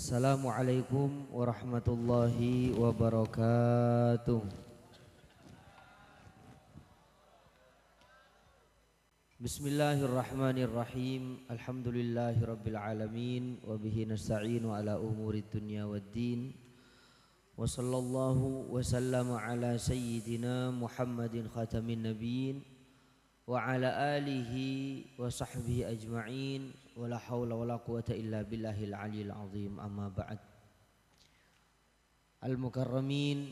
Assalamualaikum warahmatullahi wabarakatuh. Bismillahirrahmanirrahim. Alhamdulillahirabbil alamin wa bihi nasta'inu ala umuri dunya waddin. Wa sallallahu wa sallama ala sayyidina Muhammadin khatamin nabiyyin wa ala alihi wa sahbihi ajma'in wala haula wala quwata illa billahil aliyil azim amma ba'd al mukarramin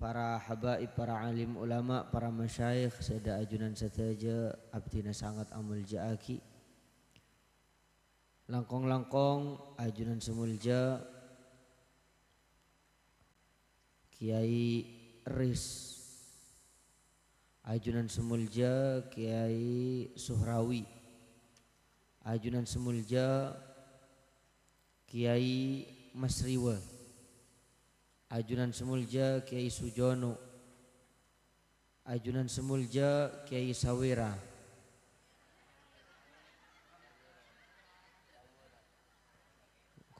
para habaib para alim ulama para masyayikh sada ajunan sataja abdina sangat amul jaaki langkong-langkong ajunan semulja Kiai Ris Ajunan Semulja Kiai Suhrawi Ajunan Semulja Kiai Masriwa Ajunan Semulja Kiai Sujono Ajunan Semulja Kiai Sawira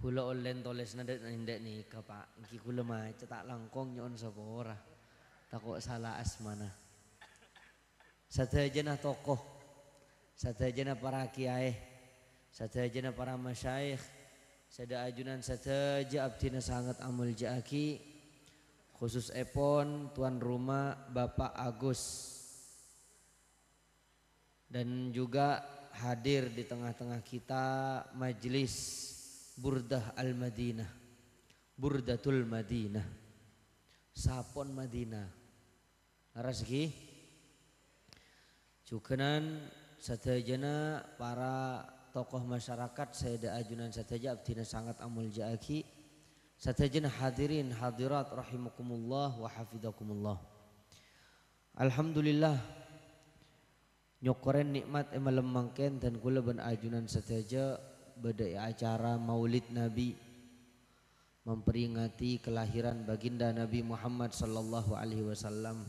Kula olen toles nade nandek nih Pak Iki kula ma cetak langkong nyon sabora ora Takut salah asmana Satu aja nah tokoh Satu aja nah para kiai satajana para masyayikh sada ajunan sataja abdina sangat amul jaki khusus epon tuan rumah Bapak Agus dan juga hadir di tengah-tengah kita Majlis Burdah Al-Madinah Burdatul Madinah Sapon Madinah Laras Cukenan satajana para tokoh masyarakat Sayyida Ajunan Sateja abdina Sangat Amul Ja'aki Satajin hadirin hadirat rahimakumullah wa hafidakumullah Alhamdulillah Nyokoren nikmat emalem mangken dan kula ben ajunan sateja beda acara maulid Nabi memperingati kelahiran baginda Nabi Muhammad sallallahu alaihi wasallam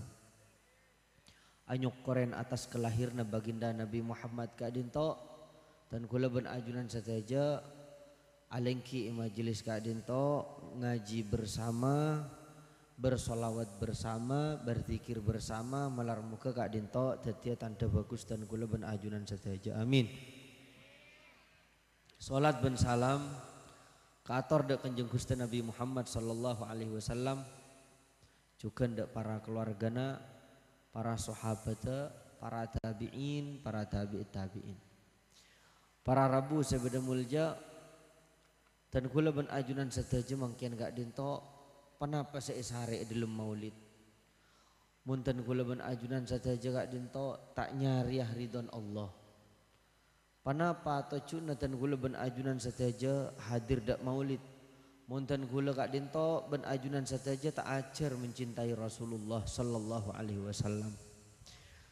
anyuk koren atas kelahiran baginda Nabi Muhammad kadinto dan kula ben ajunan saja alengki majelis kadin Dinto ngaji bersama bersolawat bersama berzikir bersama melar muka Kak Dinto, tetia tanda bagus dan kula ben ajunan saja amin Salat ben salam kator dek kanjeng Gusti Nabi Muhammad sallallahu alaihi wasallam juga dek para keluargana para sahabat para tabi'in para tabi'it tabi'in para rabu Sebeda mulja dan kula ben ajunan setaja mangkian gak dinto penapa seisare dalam maulid munten kula ben ajunan setaja gak dinto tak nyariah ridon Allah Panapa atau cuna tan gula ben ajunan setaja hadir dak maulid Muntan gula gak dinto ben ajunan setaja tak acer mencintai Rasulullah sallallahu alaihi wasallam.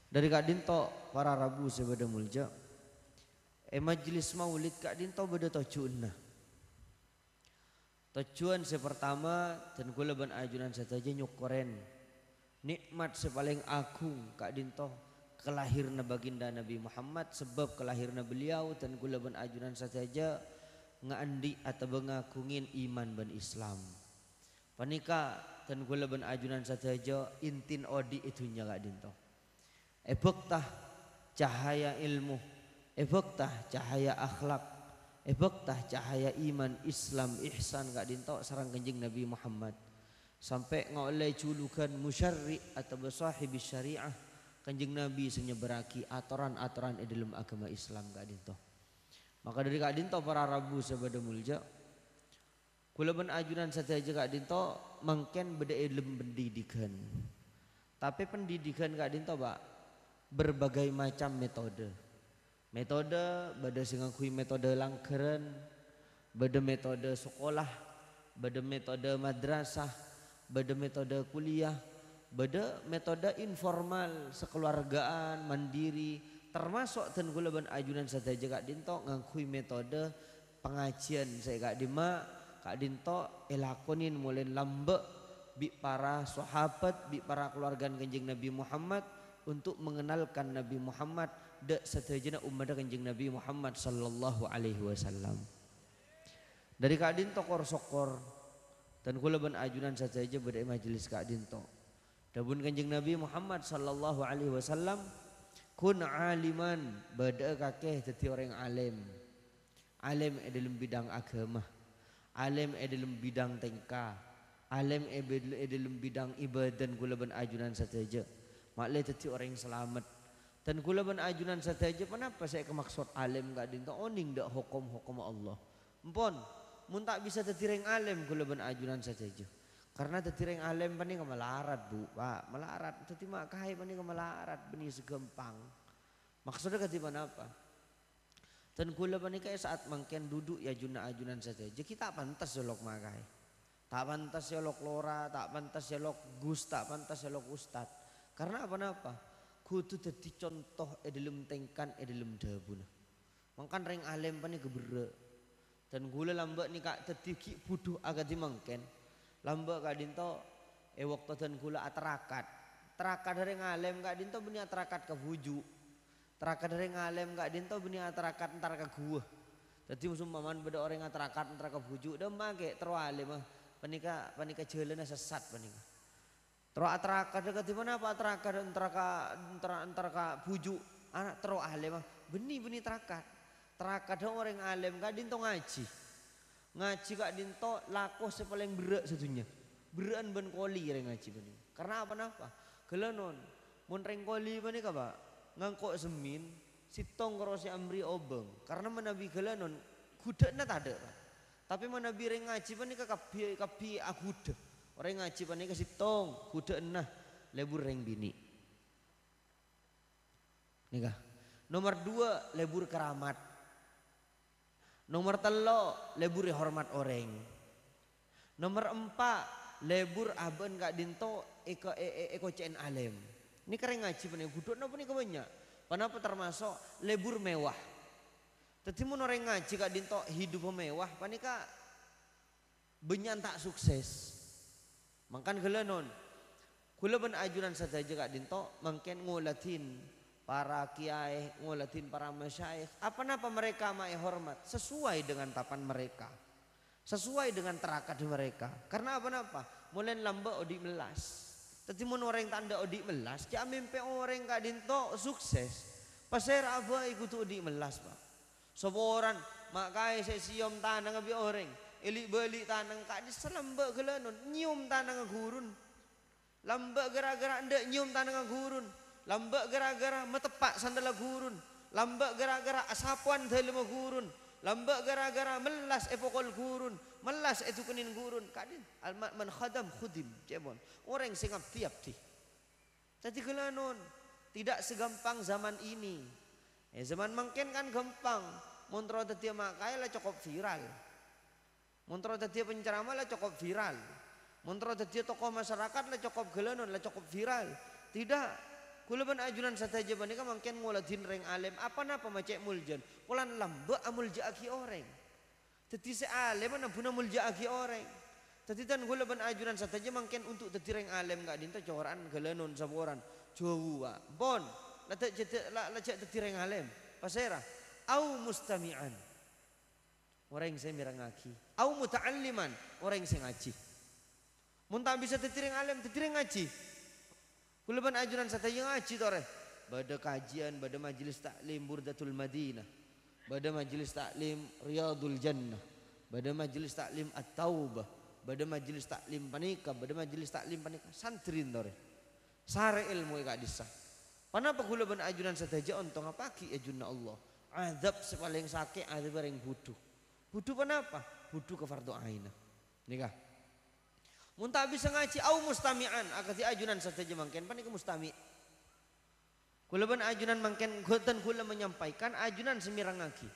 Dari kak dinto para rabu sebeda mulja E majlis maulid kak din tau beda tujuannya. Nah. Tujuan saya pertama dan gue leban ajunan saja nyukuren. Nikmat sepaling agung kak din tau kelahirna baginda Nabi Muhammad sebab kelahirna beliau dan gue leban ajunan saja ngandi atau mengakungin iman ban Islam. Panika dan gue leban ajunan saja intin odi itunya kak din tau. tah cahaya ilmu ebektah cahaya akhlak ebektah cahaya iman Islam ihsan gak dintok sarang kenjing Nabi Muhammad sampai ngoleh julukan musyarri atau bersahib syariah kanjeng Nabi senyeberaki aturan-aturan di dalam agama Islam gak dintok maka dari gak dinto para rabu sabada mulja Kula ajunan ajuran saja gak Dinto mungkin beda ilmu pendidikan. Tapi pendidikan gak Dinto, Pak, berbagai macam metode metode bade sing metode langkeren bade metode sekolah bade metode madrasah bade metode kuliah bade metode informal sekeluargaan mandiri termasuk ten kula ajunan saja kak dinto ngakui metode pengajian saya kak dima kak dinto elakonin mulai lambe bi para sahabat bi para keluarga kanjeng Nabi Muhammad untuk mengenalkan Nabi Muhammad da satrejana umat kanjeng Nabi Muhammad sallallahu alaihi wasallam dari kadin tokor sokor dan kula ban ajunan saja beda majelis kadin to dabun kanjeng Nabi Muhammad sallallahu alaihi wasallam kun aliman bada kakeh jadi orang alim alim e dalam bidang agama alim e dalam bidang tingkah alim e, e dalam bidang ibadah dan kula ban ajunan saja makle jadi orang selamat dan kula ben ajunan saja kenapa saya kemaksud alim gak dinta oning oh, dak hukum-hukum Allah. Empon, mun tak bisa tetireng alim kula ben ajunan saja. Karena tetireng alim pani melarat bu, pak melarat. Tadi mak kahai pani melarat beni segempang. Maksudnya tiba apa? Dan kula kae saat mangkian duduk ya juna ajunan saja. kita pantas jolok makai. Tak pantas jolok ya ya lora, tak pantas jolok ya gus, tak pantas jolok ustad. Karena apa napa? kudu jadi contoh edelum tengkan edelum dabuna Makan reng alem pani gebere dan gula lambak ni kak jadi ki buduh agak dimangken lambak kak dinto e waktu dan gula atrakat. terakat dari ngalem kak dinto beni atrakat ke buju terakat dari ngalem kak dinto beni atrakat ntar ke gua jadi musuh maman beda orang atrakat ntar ke buju dan mage terwale mah panika panika jalannya sesat panika Terus atraka dekat di mana Pak atraka antara entraka buju anak teruah alim benih-benih terakat. Teraka dong orang alim kak dinto ngaji. Ngaji kak dinto laku sepaling berat sedunia. Beran ben koli orang ngaji benih. Karena apa napa? Gelanon mun reng koli benih kak Pak. Ngangkok semin sitong krosi amri obeng. Karena menabi gelanon kuda tak ada. Tapi menabi reng ngaji benih kak kapi kapi agudeng Orang ngaji panik kasih tong, kuda enah, lebur reng bini. Nikah. Nomor dua, lebur keramat. Nomor telo, lebur hormat orang. Nomor empat, lebur aben gak dinto eko e, e eko cen alem. Ini keren ngaji panik kuda, enah nih kebanyak. Kenapa termasuk lebur mewah. Tetapi mau orang ngaji gak dinto hidup mewah, panika benyan tak sukses. Mangkan kula nun. Kula ben ajuran saja Kak Dinto mangken ngulatin para kiai, ngulatin para masyaikh. Apa napa mereka mae hormat sesuai dengan tapan mereka. Sesuai dengan terakat mereka. Karena apa napa? mulai lamba odi melas. Tetimun orang tanda odi melas, cak mimpi orang Kak Dinto sukses. Pasir apa ikut odi melas, Pak. Sopo orang makai sesiom tanang abi ngabi orang ilik beli tanang kak di selembek gelenun nyium tanang gurun lambak gara-gara ndak nyium tanang gurun lambak gara-gara metepak sandal gurun lambak gara-gara asapuan dalam gurun lambak gara-gara melas epokol gurun melas itu kenin gurun kadin almat man khadam khudim cebon orang singap tiap ti tadi gelanun tidak segampang zaman ini eh, zaman mungkin kan gampang montro tadi makai lah cukup viral Muntro jadi penceramah lah cukup viral. Muntro jadi tokoh masyarakat lah cukup gelanon lah cukup viral. Tidak. Kula ben ajunan sateja kan mungkin nguladin reng alim apa napa macam muljan. Kula lambe amul jaki orang. Jadi se mana puna mulja aki jaaki orang. Dadi tan ajunan sateja mungkin untuk dadi ring alim gak dinta cawaran gelanon saboran jawa Bon. Lajak lajak dadi ring alim. Pasera au mustami'an orang yang saya mirangaki. Au muta'alliman, orang yang saya ngaji. Mun tak bisa tetiring alim, tetiring ngaji. ajunan ajuran yang ngaji toreh. Bada kajian, bada majelis taklim Burdatul Madinah. Bada majelis taklim Riyadul Jannah. Bada majelis taklim At-Taubah. Bada majelis taklim panika, bada majelis taklim panika santrin toreh. Sare ilmu ika disah. Kenapa ajunan ajuran sataya ontong apa ki ajunna ya Allah. Azab sepaling sakit, azab yang butuh. Butuh kenapa? Butuh ke fardu aina. Nika. Mun tak bisa ngaji au mustami'an akati ajunan saja mangken panik mustami. Kula ben ajunan mangken goten kula menyampaikan ajunan semirang ngaki.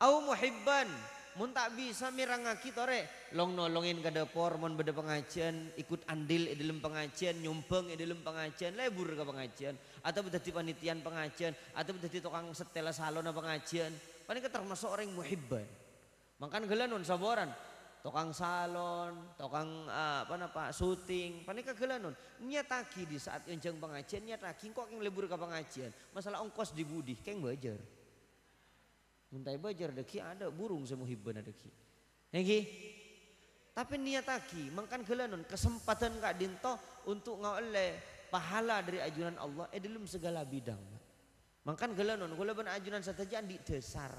Au muhibban mun tak bisa mirang ngaki tore long nolongin ke depor mun beda pengajian ikut andil di dalam pengajian nyumbang di dalam pengajian lebur ke pengajian atau beda di panitian pengajian atau beda di tukang setelah salon pengajian Paling termasuk orang yang muhibban. Makan gelanun saboran. Tukang salon, tukang apa ah, apa napa syuting, panik niat taki di saat yang jeng pengajian, taki kok yang lebur ke pengajian. Masalah ongkos di budi, keng belajar, Muntai belajar, deki ada burung semuhibban ada ki. Niki, tapi niat taki, makan gelanun kesempatan kak dinto untuk ngoleh pahala dari ajuran Allah eh dalam segala bidang Makan gula non, gula ben ajunan saja di dasar.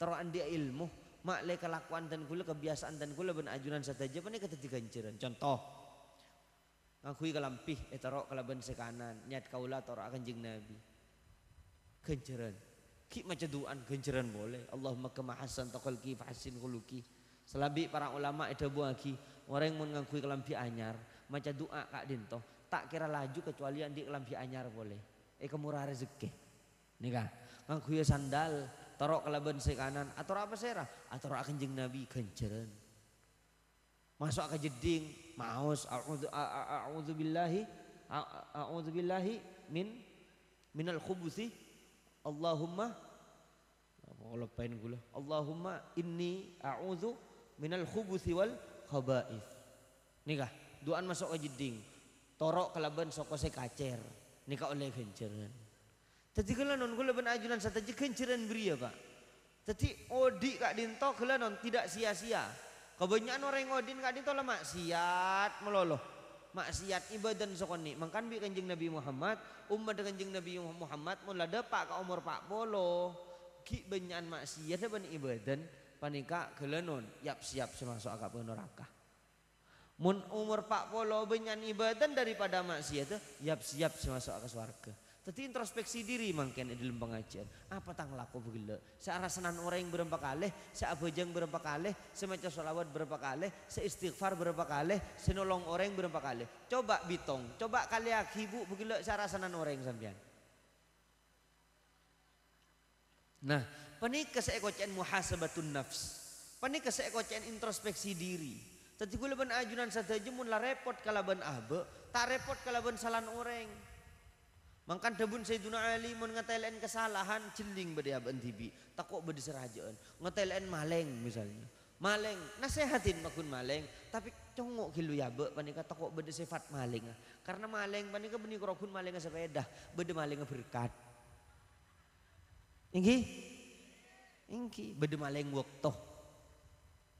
Taruhan dia ilmu, mak le kelakuan dan gula kebiasaan dan gula ben ajunan jangan ni kata inciran. Contoh, ngakui kalampih, eh kalau kalaban sekanan, nyat kaulah taruh akan jeng nabi. Kenceran, ki macam duaan kenceran boleh. Allahumma kemahasan takol taqalki fahasin kuluki. Selabi para ulama itu buagi orang yang mengakui kelambi anyar macam doa kak dinto tak kira laju kecuali yang di kelambi anyar boleh. Eh kemurah rezeki nikah ngangguya sandal torok kelaban si kanan atau apa serah atau kenjeng nabi kenjeran masuk ke jeding maus a'udzubillahi billahi min minal khubuthi Allahumma Allah pain gula Allahumma inni a'udzu minal khubuthi wal khaba'ith nikah doan masuk ke jeding torok kelaban soko kacer nikah oleh kenjeran Tadi kalau non kula ben ajunan tadi kenceran beri ya Pak. Tadi odi kak dinto kalau non tidak sia-sia. Kebanyakan orang yang odin kak dinto lah maksiat meloloh. Maksiat ibadah sokoni. Makan bi kanjeng Nabi Muhammad, umat kanjeng Nabi Muhammad mula depak ke umur Pak Polo. Ki banyakan maksiat ban ibadah panika gelenon yap siap semasuk agak neraka. Mun umur Pak Polo benyan ibadah daripada maksiat yap siap semasuk ke swarga. Tadi introspeksi diri mungkin dalam pengajian. Apa tang laku Saya rasanan orang yang berapa kali, seabajang berapa kali, semacam solawat berapa kali, istighfar berapa kali, nolong orang yang berapa kali. Coba bitong, coba kali ibu saya rasanan orang yang sampean. Nah, penika seekocian muhasabatun nafs. Penika seekocian introspeksi diri. Tadi kalau ben ajunan saja mun lah repot kalaban abe, tak repot kalau kalaban salan orang. Mangkan dabun Sayyiduna Ali mun ngetelen kesalahan jeling bade aban tibi. Takok bade serajaan. Ngetelen maleng misalnya. Maleng, nasehatin makun maleng, tapi congok kilu ya be panika takok bade sifat maleng. Karena maleng panika benih rokun maleng sepeda, bade maleng berkat. Inggi? Inggi, bade maleng waktu.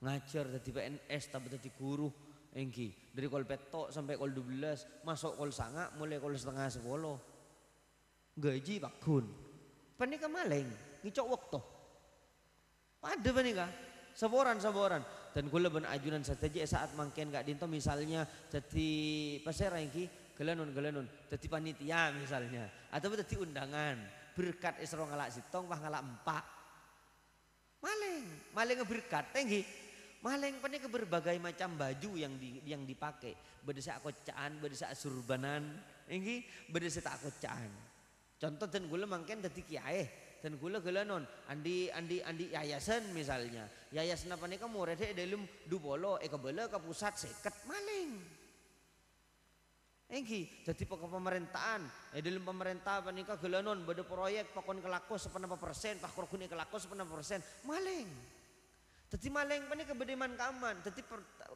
Ngajar tadi PNS tapi tadi guru. Inggi, dari kol petok sampai kol 12, masuk kol sanga mulai kol setengah sepuluh gaji bakun. Panika maling, ngicok waktu. Pada panika, saboran saboran. Dan kula ben ajunan saja saat mangkian gak dinto misalnya jadi pasera ki gelanun gelanun jadi panitia misalnya atau jadi undangan berkat isro ngalak sitong wah ngalak empat maling maling berkat tinggi maling pani ke berbagai macam baju yang di, yang dipakai Berdesak kocaan berdesak surbanan tinggi berdesak tak kocaan Contoh dan gula mungkin dari kiai dan gula gula non andi andi andi yayasan misalnya yayasan apa nih kamu rede dalam dubolo eka eh, bela ke pusat seket maling Engki jadi pokok pemerintahan eh dalam pemerintah apa nih gula non bade proyek pakon kelakos sepenapa persen pak kurkuni kelakos sepenapa persen maling jadi maling nih kebedeman kaman jadi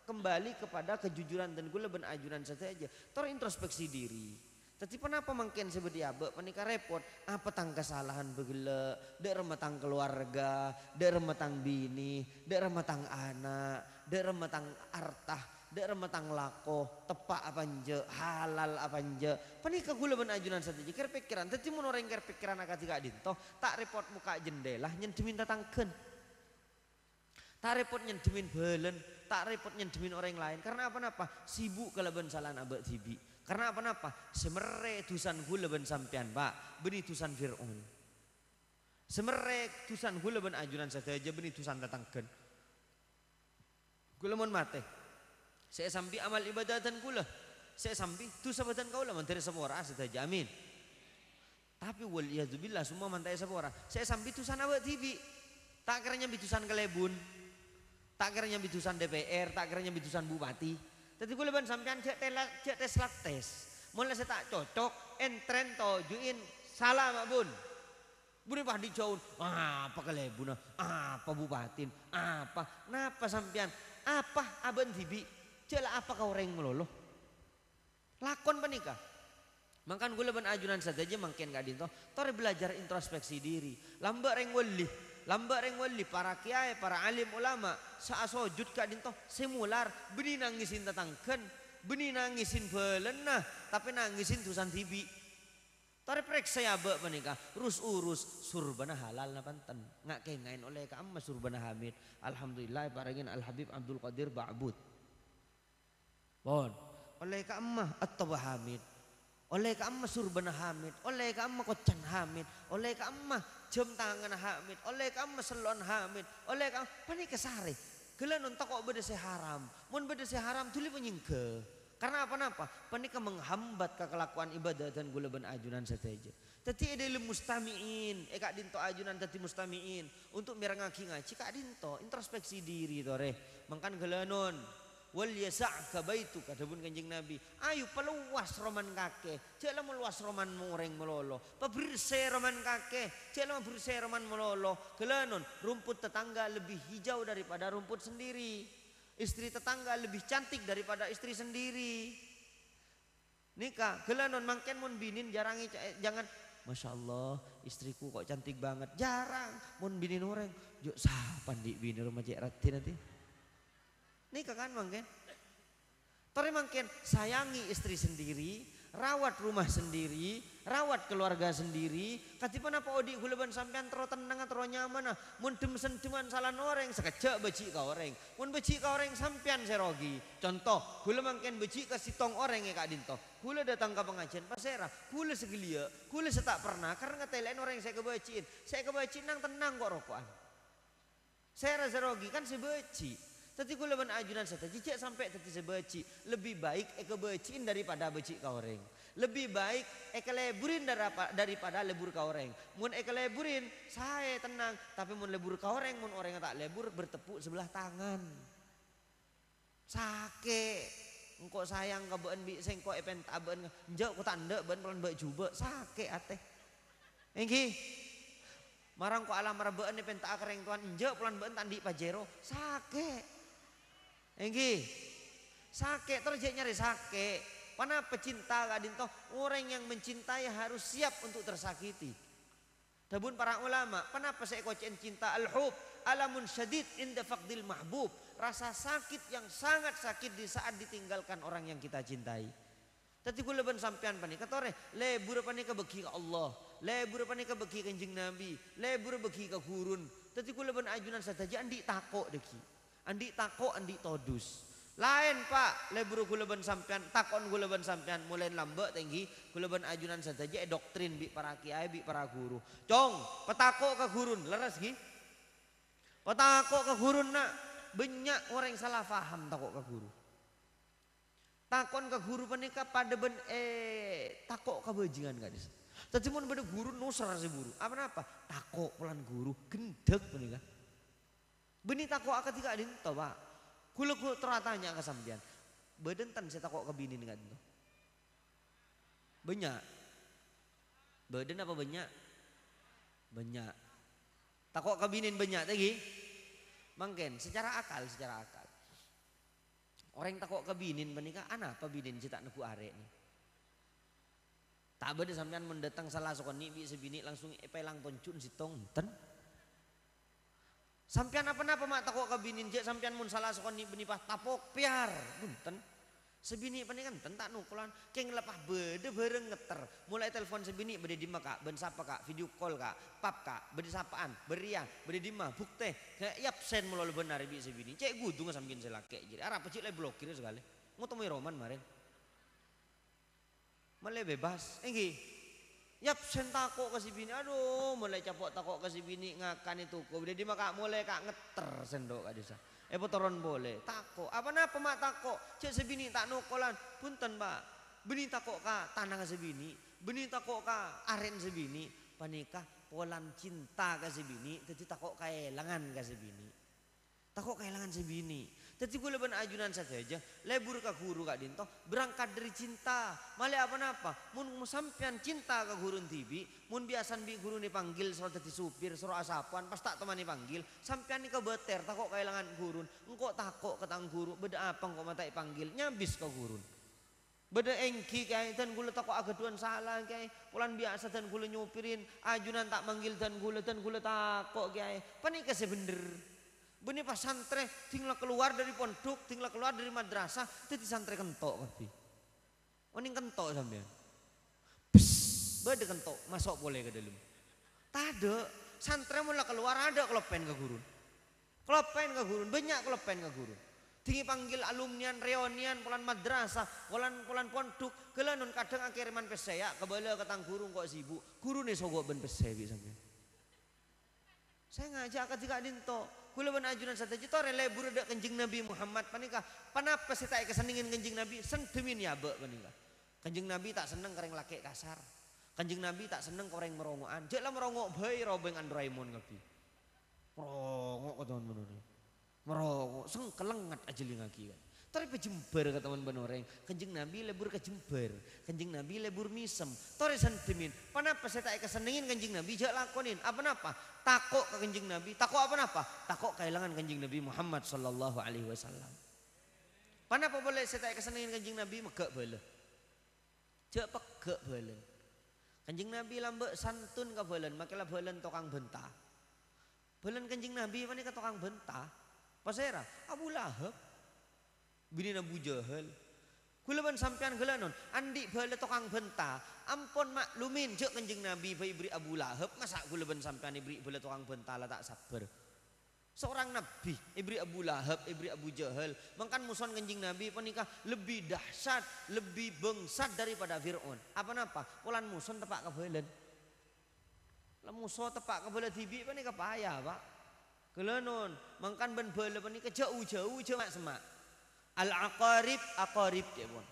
kembali kepada kejujuran dan gula ben ajuran saja tor introspeksi diri tapi kenapa mungkin seperti apa menikah repot? Apa tang kesalahan begele? Dek remetang keluarga, dek remetang bini, dek remetang anak, dek remetang artah, dek remetang lako, tepak apa nje, halal apa nje. Penikah gula ben ajunan satu Kira pikiran. Tapi mau orang kira pikiran agak tidak dinto, tak repot muka jendela, diminta tangken. Tak repot nyentuhin belen, tak repot nyentuhin orang lain. Karena apa-apa? Sibuk keleban salah abad tibi karena apa-napa? Semere dusan ben sampean pak, beni dusan Fir'aun. Semere dusan ben ajuran saja beni dusan datangkan. Gula mon mate. Saya sambil amal ibadah dan gula. Saya sambil tu sabatan kau lah menteri semua orang saja amin. Tapi waliyadubillah semua menteri semua orang. Saya tu tusan apa TV. Tak kerenya bitusan kelebun. Tak kerenya bitusan DPR, tak kerenya bitusan bupati. Jadi gue lebih sampean cek telak cek tes lat tes. Mulai saya tak cocok, entren to salah mak bun. Bun pah di jauh, apa kele buna, apa bupatin, apa, napa sampean, apa abon tibi, celah apa kau reng melolo. Lakon penikah, Makan gue leban ajunan saja makin gak dinto, tor belajar introspeksi diri, lambak reng welih, Lambat reng wali para kiai, para alim ulama. Saat sujud kak dintoh semular. Beni nangisin tetangken Beni nangisin belenah. Tapi nangisin tusan tibi. tarik periksa ya bak menikah. Rus urus surbana halal na panten. Ngak kengain oleh ka amma surbana hamid. Alhamdulillah barangin ya, Al Habib Abdul Qadir Ba'bud. Bon. Oleh ka amma atau hamid. Oleh ka amma surbana hamid. Oleh ka amma kocan hamid. Oleh ka amma jam tangan hamid oleh kamu meselon hamid oleh kamu pani kesari kalian tak kok beda haram mun beda haram tuli penyingke karena apa napa pani menghambat kekelakuan ibadah dan gula ben ajunan saja tapi ada ilmu mustamiin eka eh, dinto ajunan tadi mustamiin untuk mirang ngaji ngaji kak dinto introspeksi diri toreh mengkan kalian wal yasa'ka kada pun Kanjeng Nabi ayo peluas roman kakeh. jek meluas luas roman mureng melolo pebersih roman kake jek lamun roman melolo gelanon rumput tetangga lebih hijau daripada rumput sendiri istri tetangga lebih cantik daripada istri sendiri nikah gelanon mangken mun binin jarangi eh, jangan Masya Allah istriku kok cantik banget jarang mun binin orang yuk sapan di binin rumah cek nanti ini kan mungkin. Tapi mungkin sayangi istri sendiri, rawat rumah sendiri, rawat keluarga sendiri. pun apa odi hulaban sampean tero tenang tero nyaman ah? Mun dem sentuman salah noreng, sekejap beci ka orang. Mun beci ka orang sampean serogi. Contoh, hula mungkin beci ke sitong orang ya Kak Dinto. Hula datang ke pengajian pas pasera, hula segelia, hula setak pernah karena ngetelain orang yang saya kebaciin. Saya kebaciin nang tenang kok rokokan. Saya rasa rogi kan beci. Tadi kula ben ajunan saya cicik sampai tadi sebeci. Lebih baik eke becin daripada beci kaoreng. Lebih baik eke leburin daripada lebur kaoreng. Mun eke leburin saya tenang, tapi mun lebur kaoreng mun orang yang tak lebur bertepuk sebelah tangan. Sake. Engkau sayang ka beun bi sengko epen tak beun. Jauh ku tanda beun pelan beuk juba. Sake ateh. Engki. Marang ku alam rebeuan epen tak kareng tuan. Jauh pelan beun tandi pajero. Sake. Enggi, sakit terus nyari sakit. Karena pecinta toh orang yang mencintai harus siap untuk tersakiti. Tabun para ulama, kenapa saya kocen cinta al-hub? Alamun syadid inda faqdil mahbub. Rasa sakit yang sangat sakit di saat ditinggalkan orang yang kita cintai. Tadi gue leban sampean panik, orang, lebur panik ke ke Allah, lebur panik ke beki Nabi, lebur beki ke gurun. Tadi gue leban ajunan saja, di tako deki. Andi tako andi todus. Lain pak, leburu gula ban sampean, takon gula ban sampean, mulai lambe tinggi, gula ban ajunan saja, eh, doktrin bi para kiai, bi para guru. Cong, petako ke gurun, leres gi? Petako ke gurun nak, banyak orang yang salah faham tako ke guru. Takon ke guru menikah pada ben eh tako ke bajingan gadis. Tadi mau pada guru nusar si guru, apa napa? Tako pelan guru, gendek menikah. Beni takwa akad tiga adin tau pak. Kulo kulo teratanya ke sampean. tan saya takwa ke bini dengan itu. Banyak. Beden apa banyak? Banyak. Takwa ke bini banyak lagi. Mungkin secara akal, secara akal. Orang yang kabinin kebinin menikah, anak apa bini cita neku arek nih. Tak beda sampean mendatang salah sokon ni bi bini langsung epelang toncun si ten? Sampian apa-napa mak ke bini je sampian mun salah sokon ni benipah tapok piar. bunten. Sebini ni kan tak nukulan keng lepah bede bareng ngeter. Mulai telepon sebini bede di kak, ben sapa kak, video call kak, pap kak, bede sapaan, beria, ya. bede di mak bukte. Kayak yap sen mulu benar bi sebini. Cek gudung sampean selake jadi. Arah pecik le blokir segala, Mau temui Roman marin, Malah bebas. Enggih, Yap sen takok ke si bini. Aduh, mulai capok takok ke si bini ngakan itu kok. Jadi maka mulai kak ngeter sendok kak desa. Eh potoron boleh. Takok. Apa napa pemak takok? Cek si bini tak nukolan Punten, Pak. Bini takok kak tanah ke si bini. Bini takok kak aren si bini. Panikah polan cinta ke si bini. Jadi takok kehilangan ke si bini. Takok kehilangan si bini. Jadi gue ben ajunan saja lebur ke guru kak dinto berangkat dari cinta. Male apa napa? Mun sampean cinta ke guru tibi, mun biasan bi guru nih panggil suruh jadi supir, suruh asapan, pas tak nih panggil, sampean nih kebeter takok kehilangan engkau tak takok ketang guru, beda apa mata matai panggil, nyabis ke guru, Beda engki kaya dan gula takut agaduan salah kaya, Pulan biasa dan gula nyupirin. Ajunan tak manggil dan gula dan gula takut kaya, Panik kasih bener. Bunyi pas santri tinggal keluar dari pondok, tinggal keluar dari madrasah, itu di santri kentok Oh ini kentok sampean. Bes, bade kentok, masuk boleh ke dalam. Tade, santre mulai keluar ada kelopen ke gurun. Kelopen ke gurun, banyak kelopen ke gurun. Tinggi panggil alumnian, reonian, pulan madrasah, pulan pulan pondok, kelanun kadang akhirnya man pesaya, kebala ketang tangguru, kok sibuk, gurun nih sogok ben pesaya sampean. Saya ngajak ketika dintok, Kula ajunan ajuran satu juta rela buru dak kenjing Nabi Muhammad panika. Panapa sih tak keseningin kenjing Nabi? Sentemin ya be panika. Kenjing Nabi tak seneng kareng laki kasar. Kenjing Nabi tak seneng kareng merongokan. Jek lah merongok bayi robeng Andraimon ngerti Merongok katon menurut. Merongok sengkelengat aja lingaki kan. Tapi pe Jember ke teman benoreng. Kenjing Nabi lebur ke Jember. Kenjing Nabi lebur misem. Tore sentimin. Kenapa saya tak kesenengin kenjing Nabi? Jangan lakonin. Apa napa? Takut ke kenjing Nabi. Takut apa napa? Takut kehilangan kenjing Nabi Muhammad sallallahu alaihi wasallam. Kenapa boleh saya tak kesenengin kenjing Nabi? Megak boleh. Jangan pegak boleh. Kanjeng Nabi lambek santun ke belen, makilah belen tokang bentah. Belen kenjing Nabi mana ke tokang bentah? Pasera, Abu Lahab bini Abu Jahal Kula ban sampean heula non, andi baheula tokang benta, ampun maklumin je kanjeng Nabi bae beri Abu Lahab, masa kula ban sampean ibri baheula tokang benta lah tak sabar. Seorang Nabi, ibri Abu Lahab, ibri Abu Jahal, mengkan muson kanjeng Nabi penikah lebih dahsyat, lebih bengsat daripada Fir'aun. Apa napa? Polan muson tepak kebelan. Lemuso tepak kebelan tibi penikah payah pak. Kelenon, mengkan ben beula penikah jauh-jauh jauh semak. al aqarib aqarib ya bon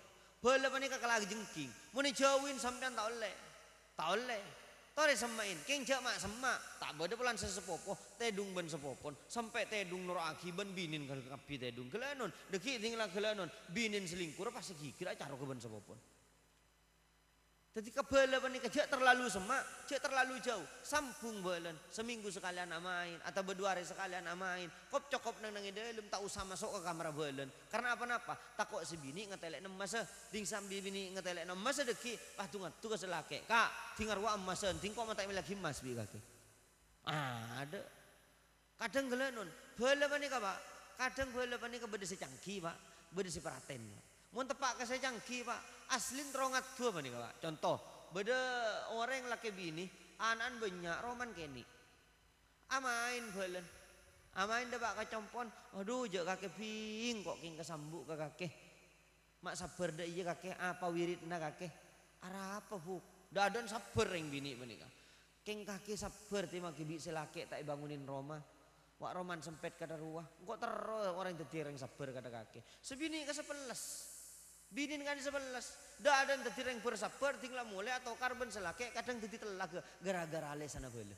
boleh meni kakak lagi jengking muni jauhin sampean tak oleh tak oleh tore semain Keng jak mak semak tak boleh pulang sesepopo tedung ben sepopon sampai tedung nur aki ben binin kalau tedung kelanon deki tinggal kelanon binin selingkuh pasti gigir acaro ke ben sepopon Jadi kebalapan ini kejak terlalu semak, kejak terlalu jauh. Sambung balen, seminggu sekalian amain, atau berdua hari sekalian amain. Kop cokop nang dah, belum tak usah masuk ke kamar balen. Karena apa napa? Takut si bini ngetelek nem masa, ding sambil bini ngetelek nem masa deki. Pah tungat tugas laki, kak, tinggal wa masa, ting kok matai lagi mas bi kaki. ada. Kadang gelenun, ini kah pak. Kadang ini kah berdesi cangki pak, berisi peraten. Pak. Mun tepak ke saya cangki pak, aslin terongat dua apa nih pak? Contoh, beda orang yang laki bini, anan banyak roman keni. Amain balen. amain dapat kecompon, aduh jauh kakek bing kok king kesambuk ke kakek. Mak sabar dah iya kakek, apa wirid na kakek? Arah apa bu? Dadon sabar yang bini menikah. King kakek sabar tiap lagi bisa selake tak bangunin Roma. Wak Roman sempet kada ruah. Kok terus orang yang sabar kada kakek. Sebini ke sebelas. Bini kan sebelas, dah ada tadi yang bersabar tinggal mulai atau karbon selake kadang jadi telaga gara-gara ale sana boleh.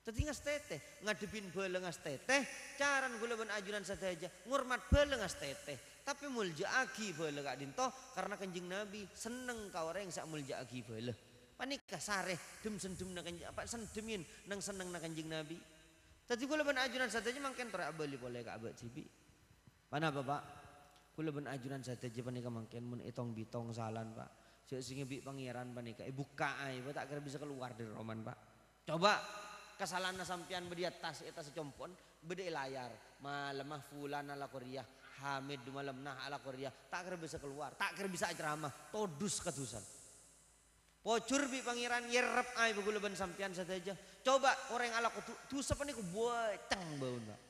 Tadi stete, ngadepin boleh ngas stete, caran gula ben ajuran saja ngurmat boleh ngas stete, Tapi mulja agi boleh kak dinto karena kanjeng nabi seneng kau orang yang sak mulja agi boleh. Panik sareh dem sendem nang apa sendemin nang seneng nak kenjing nabi. Tadi gula ben ajuran saja mungkin terak boleh boleh kak abad cibi. Mana bapak? Kula ben ajuran je panika mangken mun itong bitong salan Pak. Sik singe bi pangeran panika ibu eh, kaai Pak tak kira bisa keluar dari roman Pak. Coba kesalahan sampean bedi atas eta eh, secompon bedi layar malamah fulana ala Korea hamid malam nah ala Korea tak kira bisa keluar tak kira bisa ceramah todus kedusan Pocur bi pangeran yerep ai ben sampean saja. Coba orang ala kutu tu niku buat kebuateng baun pak.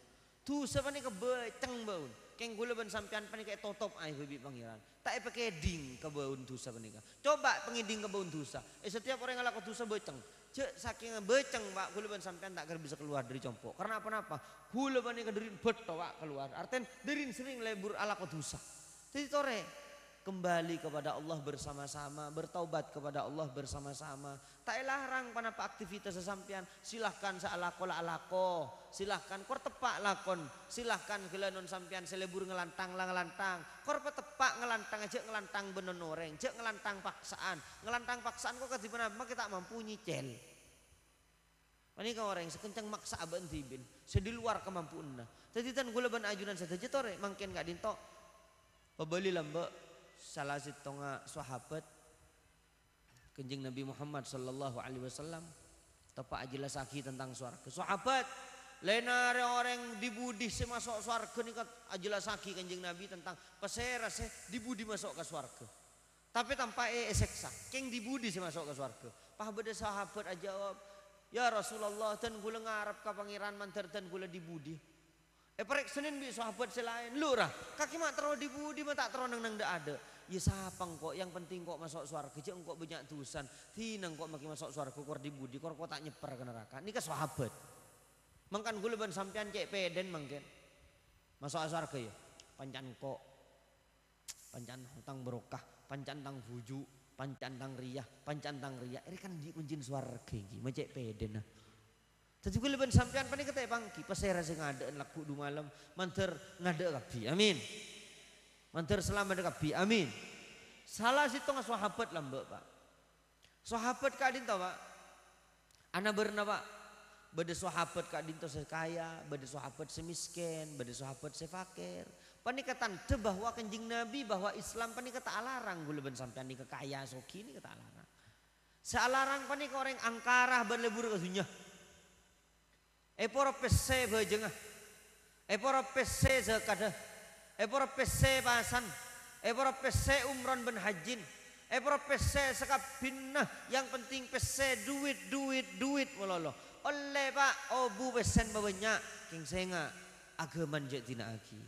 Tu niku buat kebuateng baun. Keng kenggulo ben sampean panikai totop ayah bibi pangeran tak apa keding kebun dosa panikah coba pengeding kebun dosa eh setiap orang ngelakot dosa beceng cek saking beceng pak gulo ben sampean tak bisa keluar dari compo karena apa apa gulo ben ikan dirin beto pak keluar artinya derin sering lebur alakot dosa jadi tore kembali kepada Allah bersama-sama, bertaubat kepada Allah bersama-sama. Tak larang panapa aktivitas sesampian, silahkan saalako alako, silahkan kor tepak lakon, silahkan gelanon sampian selebur ngelantang lah ngelantang, kor tepak ngelantang aja ngelantang benonoreng aja ngelantang paksaan, ngelantang paksaan kok benar, mak kita mampu nyicel. Ini kau orang sekencang maksa abang tibin, sedih luar kemampuan. Nah. Tadi tan gula ban ajunan saja torek, mungkin gak dintok. Pabali lambak salah sitonga sahabat Kenjing Nabi Muhammad sallallahu alaihi wasallam tepak ajelasaki tentang swarga. Sahabat lain orang dibudi semasuk swarga ni kan ajelasaki kenjing Nabi tentang pesera se dibudi masuk ke swarga. Tapi tanpa eseksa seksa, keng dibudi semasuk ke swarga. Pah beda sahabat aja jawab, Ya Rasulullah dan gula ngarap ke pangeran mantar dan gula dibudi. Eh perek senin bi sahabat selain lu rah kaki mak terlalu dibudi mak tak terlalu neng nang ada ya siapa kok yang penting kok masuk suarga je engkau banyak tulisan, tinang kok makin masuk suarga kor dibudi kor kok tak nyeper ke neraka ini ke kan sahabat mengkan gue leban sampean cek peden mungkin masuk suarga ya pancan kok pancan hutang berokah pancan tang buju pancan tang riah pancan tang riah ini kan di kunjin suarga ini macek peden nah Tapi gue lebih sampean panik ketek pangki pas saya rasa ngadek laku du malam manter ngadek lagi, amin Mantir selamat Nabi, Amin. Salah situ nggak sahabat Mbak pak. Sahabat kak dinta pak. Anak berna pak. Bade sahabat kak dinta kaya, bade sahabat semiskin, bade sahabat sefakir. Panikatan te bahwa kenjing Nabi bahwa Islam panik kata alarang gue leben sampai ni kekaya soki ini kata alarang. Sealarang panik orang angkarah berlebur ke dunia. Eporo pese bajengah. Eporo pese zakadah. Epor pc pasan, epor pc umron ben hajin, epor pese sekap pinah. yang penting pc duit duit duit walolo. Oleh pak obu pesen bawanya king senga agaman jek tina aki.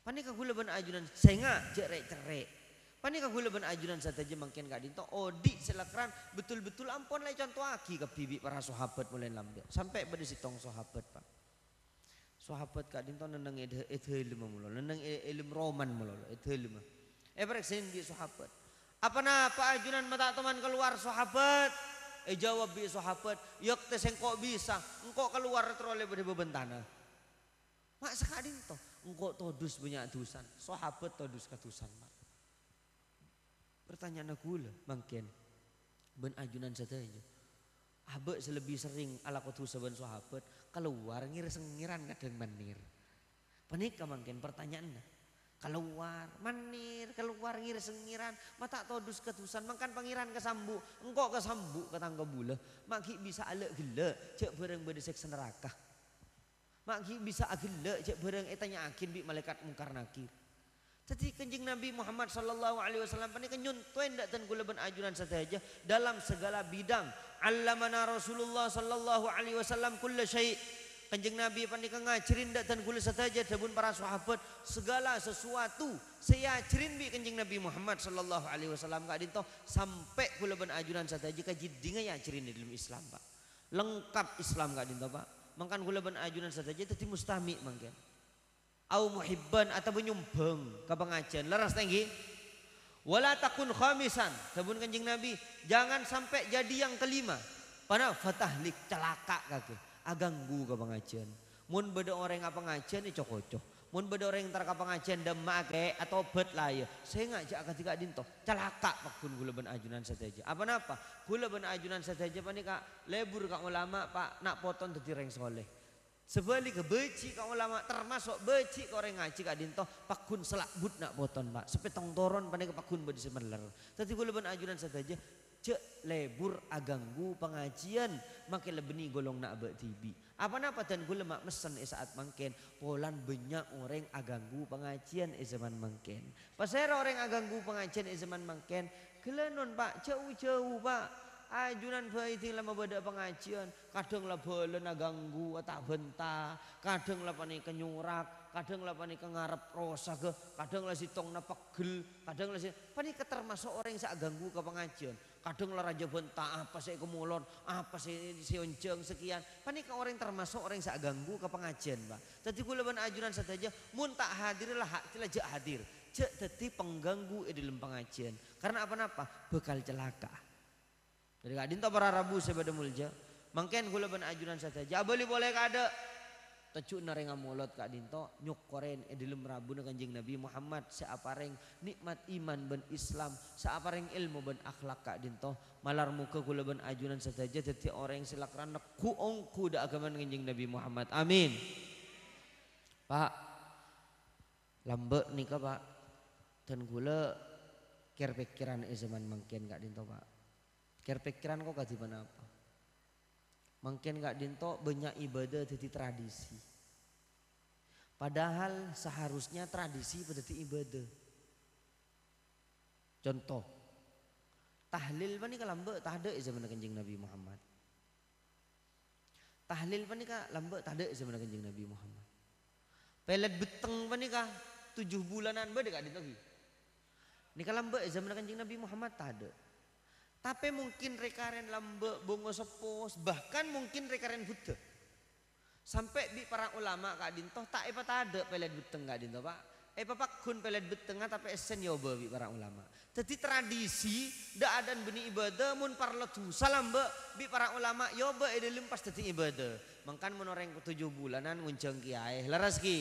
Panik aku ben ajunan senga jek rek cerek. Panik aku ben ajunan aja mangkin gak dinto odi selakran betul-betul ampun lai contoh aki ke bibi para sahabat mulai lambe sampai pada si tong sahabat pak sahabat kak dinton neneng ilmu mulu neneng e-, ilmu roman mulo ilmu eh periksain bi sahabat apa na pak ajunan mata teman keluar sahabat eh jawab bi sahabat yok tes engkau bisa engkau keluar teroleh beri bebentana mak sekadin to engkau todus punya dusan sahabat todus katusan mak pertanyaan aku lah mungkin ben ajunan saja abek selebih sering ala kutu sahabat keluar ngir ngiran kadang menir. Penika mungkin pertanyaannya. Keluar, menir, keluar ngir ngiran Mata todus ketusan, makan pangeran kesambu. Engkau kesambu ketangga bule makhi bisa alek gila, cek bareng berdesek neraka. Makhi bisa gila, cek bareng etanya eh, akin bi malaikat mungkar nakir. Jadi kencing Nabi Muhammad Sallallahu Alaihi Wasallam ini kenyuntuen tuan dan kulaban ajuran saja dalam segala bidang allamana Rasulullah sallallahu alaihi wasallam kulla syai' Kanjeng Nabi panika ngajarin dak dan kula saja dabun para sahabat segala sesuatu saya ajarin bi Kanjeng Nabi Muhammad sallallahu alaihi wasallam ka dinto sampai kula ben ajuran saja ka jidinga ya ajarin di dalam Islam Pak. Lengkap Islam kak dinto Pak. Mangkan kula ben ajuran saja tadi mustami mangke. Au muhibban atau nyumbang ke pengajian. Leras tinggi. wala takun khamisan sebut kanjeng nabi jangan sampai jadi yang kelima pada fatahlik celaka kake aganggu ke pengajian mun beda orang apa pengajian ni cocok mun beda orang yang terkapa ngajian demak atau bet lah ya. saya ngajak kat tiga dinto celaka pakun gula ben ajunan saja apa napa gula ben ajunan saja panik kak lebur kak ulama pak nak potong tetireng soleh Sebalik beci ka ulama termasuk beci kau orang ngaji ke dinto pakun selak but nak boton pak tong toron pandai ke pakun bodi semerler. Tadi gue ben ajuran saja cek lebur aganggu pengajian makin lebeni golong nak be tibi. Apa napa dan gue lemak mesen e saat mangken polan banyak orang aganggu pengajian e zaman mangken. saya orang aganggu pengajian e zaman mangken kelenon pak jauh-jauh pak ajunan ini lama beda pengajian kadang lah belen ganggu tak bentah kadang lah panik kenyurak kadang lah panik ngarep rosa ke kadang lah si tong na pegel kadang lah si panik termasuk orang yang sak ganggu ke pengajian kadang lah raja bentah apa sih kemulon apa sih si onjeng sekian panik ke orang termasuk orang yang sak ganggu ke pengajian pak tadi gue leban ajunan saja mun tak hadir lah hak hadir cek tetap pengganggu e di dalam pengajian karena apa-apa bekal celaka dari kadin tak para rabu sebeda mulja. mungkin gula ben ajunan saja. Abali boleh kada. Tecu narenga mulut kak dinto nyukoren edilum eh, rabu na kanjeng Nabi Muhammad seaparing nikmat iman ben Islam seaparing ilmu ben akhlak kak dinto malar muka kula ben ajunan saja Jadi orang yang silakran kuong kuda agama kanjeng Nabi Muhammad amin pak lambek nih pak dan kula kira pikiran eh zaman mungkin kak dinto pak Kira pikiran kok kajiban apa? Mungkin gak dinto banyak ibadah jadi tradisi. Padahal seharusnya tradisi berarti ibadah. Contoh, tahlil pani kalau tak ada ya zaman kencing Nabi Muhammad. Tahlil pani kalau tak ada ya zaman kencing Nabi Muhammad. Pelet beteng pani kah tujuh bulanan berdekat di ditogi. Ini kalau lambek ya zaman kencing Nabi Muhammad tak ada. Tapi mungkin rekaren lambe bongo sepos, bahkan mungkin rekaren buta. Sampai di para ulama kak dintoh tak apa tak ada pelet beteng kak dintoh pak. Eh pak kun pelet betengah tapi esen yoba bi para ulama. Jadi tradisi da adan benih ibadah mun tu salam be bi para ulama yoba ede lempas tetapi ibadah. Mangkan mun orang tujuh bulanan ngunceng kiai laras Menoreng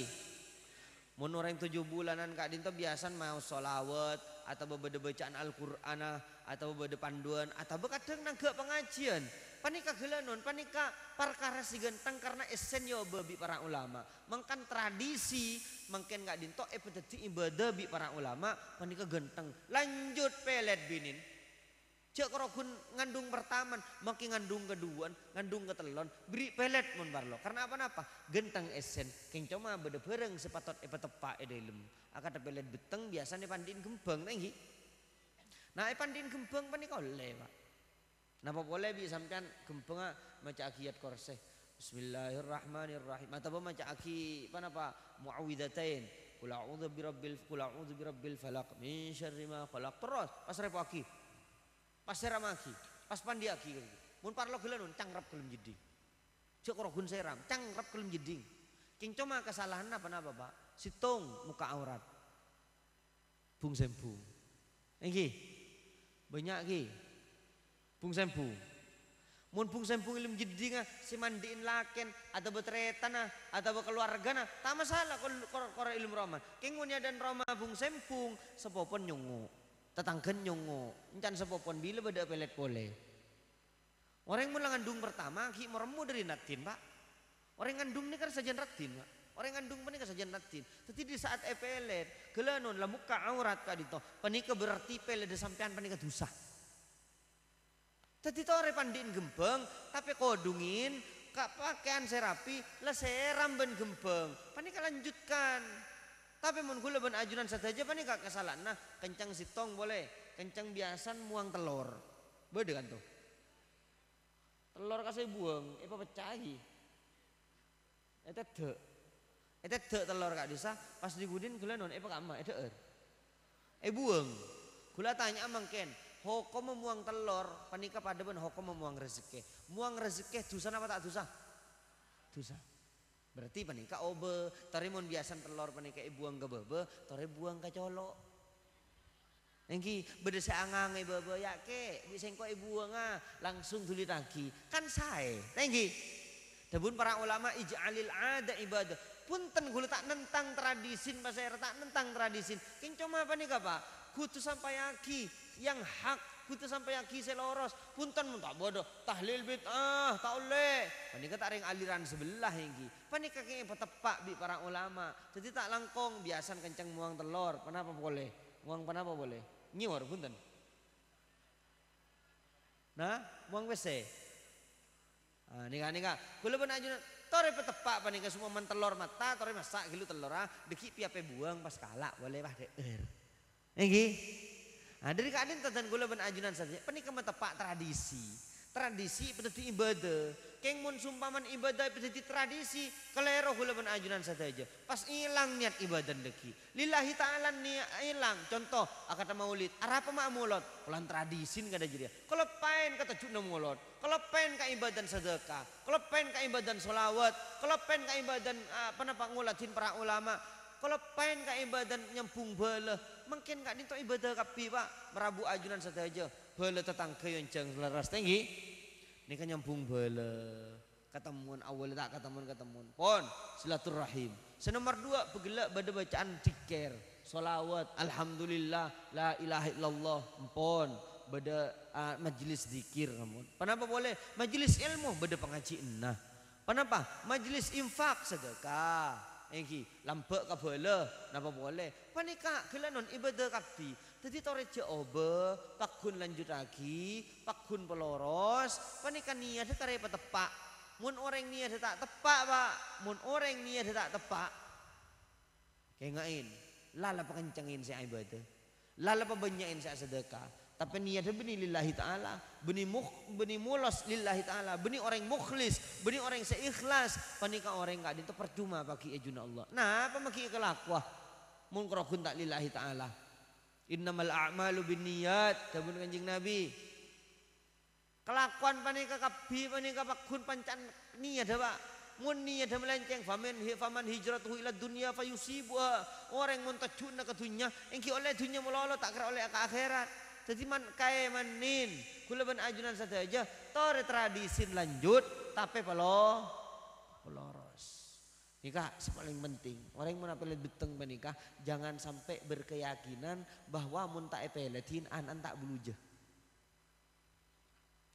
Mun orang tujuh bulanan kak dintoh biasan mau solawat atau beberapa bacaan Al-Qur'an lah, atau beberapa panduan atau bekadang gak pengajian panika gelanon panika perkara si sigentang karena esennya babi para ulama mengkan tradisi mengken gak dinto eh, ibadah bi para ulama panika genteng lanjut pelet binin Cek rogun ngandung pertama, makin ngandung kedua, ngandung ketelon, beri pelet mon barlo. Karena apa napa? Genteng esen, Keng cuma beda bareng sepatot epa tepa edelem. ada pelet beteng biasanya pandin gembeng nenghi. Nah e pandin gembeng pani kau lewa. Napa boleh bi sampean gembeng ah, maca akiat korse. Bismillahirrahmanirrahim. Mata Macam aki apa napa? muawidatain. Kula a'udzu birabbil kula a'udzu birabbil falak min syarri ma khalaq. Terus pas repo aki pas seram lagi pas pandi lagi mun parlo gelan nun cangrep kelim jadi. cek rogun seram cangrap kelim jadi. king cuma kesalahan apa napa pak Sitong muka aurat bung sembu enggih banyak ki bung sembu mun bung sembu ilmu jeding ah, si mandiin laken atau betretan ah, atau keluarga nah tak masalah kor kor ilmu roman king dan roma bung sempung sepopon nyungu tetanggen nyongo oh. encan sepopon bila beda pelet pole orang yang ngandung pertama ki meremu dari natin pak orang ngandung ini kan sajian ratin pak orang ngandung ini kan sajian ratin tapi di saat e pelet kelanon lah muka aurat kak dito panika berarti pelet sampean panika dosa tadi itu orang pandiin gembeng, tapi kau kodungin kak pakaian serapi lah seram ben gempeng panika lanjutkan tapi mun kula ben ajunan saja kak kesalahan. Nah, kencang sitong boleh, kencang biasan muang telur. Beda kan tuh. Telur kasih buang, apa pecahi? lagi. Eta dek. Eta telur kak desa, pas digudin kula non apa kama, eta er. Eh buang. Kula tanya amang ken, hoko memuang telur, panika pada ben hoko memuang rezeki. Muang rezeki dosa apa tak dosa? Dosa. Berarti panika obe, tari mon biasan telur panika buang ke bebe, tari buang ke colok. Nengki beda angang ibu bebe ya ke, bisa engko ibu ah, langsung tuli lagi. Kan sae. Nengki, tebun para ulama ij'alil ada ibadah. Punten gula tak nentang tradisin, pas saya tak nentang tradisin. Kencoma apa nih pak? Kutu sampai yaki yang hak kita sampai yang kisah loros punten pun tak bodoh tahlil bid'ah tak boleh panika tak ring aliran sebelah inggi panika kayaknya petepak di para ulama jadi tak langkong biasan kencang muang telur kenapa boleh muang kenapa boleh nyiwar punten nah muang WC Nah, nikah nikah. benar pun aja tore petepak panika semua mentelor mata, tore masak gilu telur ah, deki piape buang pas kalak boleh bah deh. Er. Nah, dari keadaan tatan gula ben ajunan saja. Penikah tepak tradisi. Tradisi pedeti ibadah. Keng mun sumpaman ibadah pedeti tradisi. Kelero gula ben ajunan saja. Pas hilang niat ibadah deki. Lillahi ta'ala hilang. Contoh, akata maulid. Arapa mulut. Kulan tradisi gak ada jadi. Ya. Kalau pain kata jukna mulut. Kalau pain ke ibadah sedekah. Kalau pain ke ibadah solawat. Kalau pain ke ibadah ah, apa napa ngulatin para ulama. Kalau pain ke ibadah nyempung bala mungkin gak nintok ibadah kapi pak merabu ajunan satu aja bela tetangga yang jeng tinggi ini kan nyambung bela ketemuan awal tak ketemuan ketemuan pon silaturahim senomor dua begelak pada bacaan tiker solawat alhamdulillah la ilaha illallah pon pada uh, majlis dikir namun kenapa boleh majlis ilmu pada pengaji nah kenapa majlis infak sedekah Engki lampak ke boleh, napa boleh? panika gelanon ibadah tadi jadi toreja obe pakun lanjut lagi pakun peloros panika niat kare tepak mun orang niat tak tepak pak mun orang niat tak tepak kengain lala pengencangin saya ibadah lala pebanyakin saya sedekah tapi niatnya benih lillahi ta'ala benih muk, mulos lillahi ta'ala benih orang mukhlis benih orang seikhlas panika orang gak itu percuma bagi ejuna Allah nah apa bagi kelakuah munkrahun tak lillahi taala innamal a'malu niyat dawuh kanjing nabi kelakuan panika kabi panika pakun pancan niat apa mun niat melenceng faman hi faman hijratuhu ila dunya fayusibu orang mun tajuna ke dunya engki oleh dunya mulolo tak kira oleh akhirat jadi man kaya manin kula ajunan saja tore tradisi lanjut tapi palo Nikah paling penting. Orang yang menampil beteng menikah jangan sampai berkeyakinan bahwa mun tak epeletin anan tak beluja.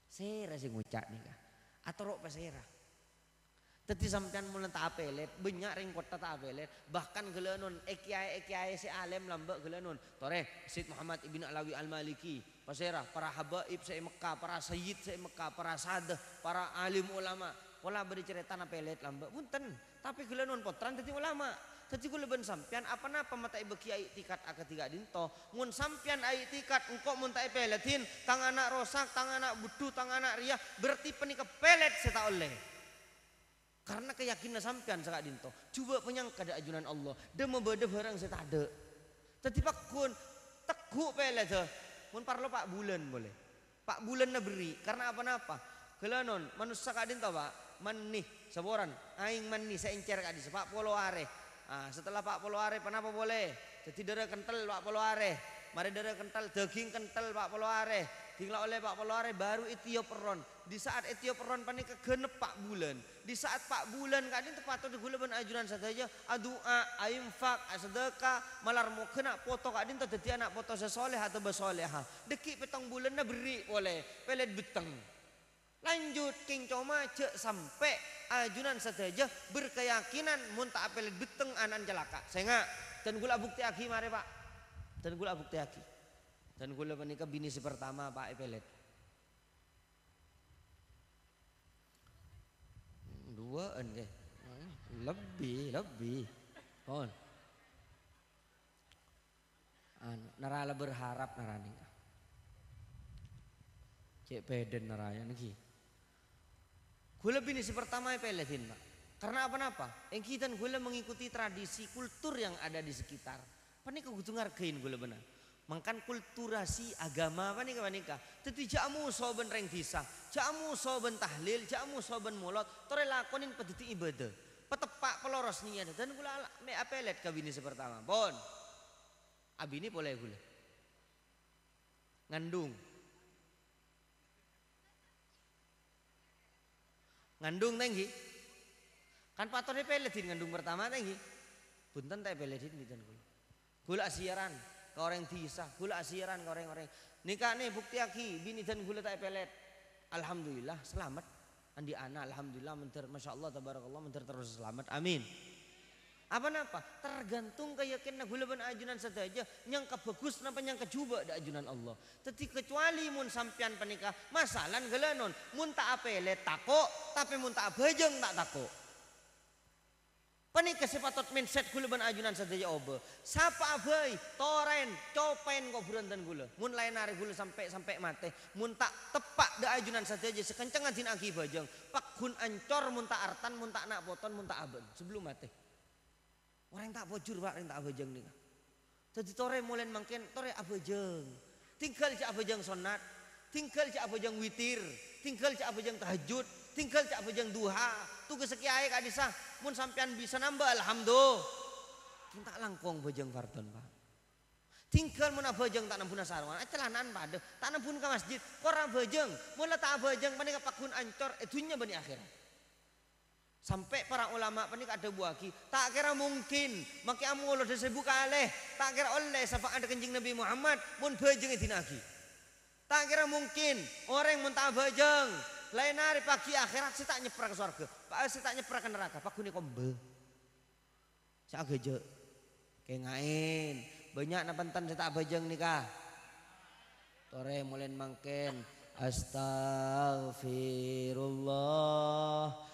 Sera sih ngucak nikah. Atau rok pesera. Tetapi sampean mun tak apelet, banyak ring kota tak apelet, bahkan gelenun ekiai ekiai si alim lambak gelenun. Tore Syed Muhammad ibn Alawi Al Maliki, pasera para habaib saya Mekah, para sayyid saya Mekah, para sadah, para alim ulama. Pola beri cerita na lambak punten tapi gula non potran jadi ulama jadi gula ben sampian apa napa mata ibu kiai tikat agak tiga dinto ngon sampian ai tikat engkau mun tak peletin tangan anak rosak tangan anak budu tangan anak ria berarti penikah pelet seta oleh karena keyakinan sampian sekak dinto coba penyang kada ajunan Allah dia bade barang seta ada jadi kun teguk pelet ya. mun parlo pak bulan boleh pak bulan beri karena apa napa gelanon manusia kadin tau pak menih seboran aing manis saya encer kadi sepak polo are ah, setelah pak polo are kenapa boleh jadi dere kental pak polo are mari dere kental daging kental pak polo are tinggal oleh pak polo are baru etioperon di saat etioperon panik ke pak bulan di saat pak bulan kadi itu patut digulir ben ajuran saja adua aing fak asedeka malar mau kena foto kadi itu jadi anak foto sesoleh atau besoleha ha. deki petang bulan na beri boleh pelet beteng Lanjut king coma cek sampai ajunan saja berkeyakinan muntah apel beteng anan celaka. Saya dan gula bukti aki mare pak. Dan gula bukti aki. Dan gula menikah bini si pertama pak epelet. Dua enge. Lebih lebih. Kon. Anu, Nara le berharap narani. Cek peden naraya niki. Gula bini si pertama peletin pak. Karena apa napa? Yang kita gula mengikuti tradisi kultur yang ada di sekitar. Pani kudu ngargain gula benar. Mangkan kulturasi agama apa nih nikah? Tetapi jamu soben reng disa, jamu soben tahlil, jamu soben mulut, tore lakonin petiti ibadah. Petepak peloros nih ada dan gula ala me apelet kabini sepertama. Bon, abini boleh gula. Ngandung, ngandung tenggi kan patone peledin ngandung pertama tenggi punten teh peledin gitu kula gula siaran ke orang tisa gula siaran ke orang-orang nikah nih bukti aki bini dan gula teh pelet alhamdulillah selamat andi ana alhamdulillah menter masya Allah tabarakallah menter terus selamat amin apa napa? Tergantung keyakinan gulaban ajunan saja. Yang kebagus napa yang kejuba ada ajunan Allah. Tetapi kecuali mun sampian penikah masalan gelanon. Mun tak le tako tapi mun tak bajeng tak tako. Penikah sepatot mindset gulaban ajunan saja ya obe. siapa abai, toren, copen kok berantan gula. Mun lain hari gula sampai sampai mati Mun tak tepak da ajunan saja ya sekencengan jin aki bajeng. Pak kun ancor mun tak artan mun tak nak boton mun tak aben sebelum mati Orang tak bojur pak, orang tak abajeng nih. Jadi tore mulai mungkin tore abajeng. Tinggal cak abajeng sonat, tinggal cak abajeng witir, tinggal cak abajeng tahajud, tinggal cak abajeng duha. Tugas sekiai kak sah, pun sampean bisa nambah alhamdulillah. Kita langkong bajeng fardon pak. Tinggal mun abajeng tak nampun acelanan pak pada, tak nampun ke masjid, korang bajeng, mula tak abajeng, panik pakun ancor, itu eh, dunia bani akhirat. Sampai para ulama panik ada buaki. Tak kira mungkin. Maka amu Allah dah sebuka aleh. Tak kira oleh ada kencing Nabi Muhammad. pun Mun itu lagi Tak kira mungkin. Orang yang tak bajeng Lain hari pagi akhirat si tak ke surga. Pak si tak nyeprak ke neraka. Pak kuni kombe. Saya je Kengain. Banyak tan si tak bajeng nikah. Tore mulai mangken. Astaghfirullah.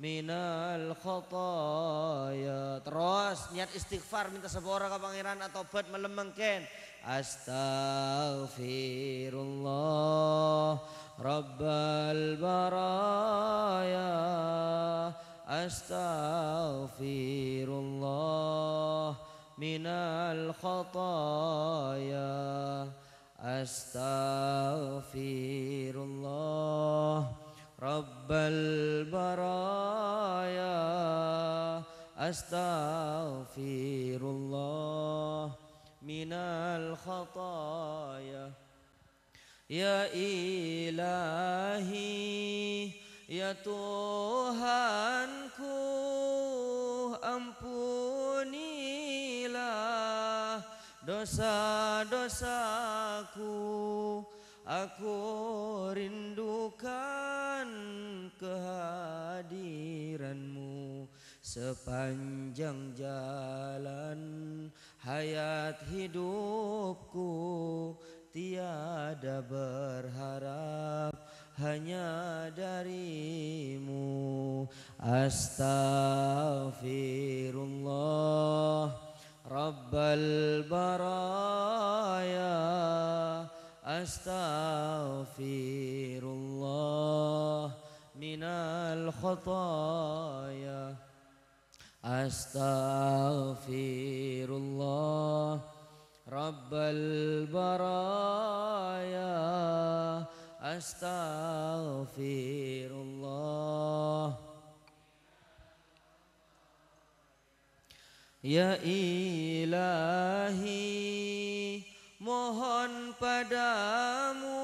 minal khotoya terus niat istighfar minta sepora ke pangeran atau obat melemengken astaghfirullah rabbal baraya astaghfirullah minal khotoya astaghfirullah رب البرايا أستغفر الله من الخطايا يا إلهي يا Tuhanku ampunilah dosa-dosaku Aku rindukan kehadiranmu Sepanjang jalan hayat hidupku Tiada berharap hanya darimu Astaghfirullah Rabbal Baraya أستغفر الله من الخطايا أستغفر الله رب البرايا أستغفر الله يا إلهي mohon padamu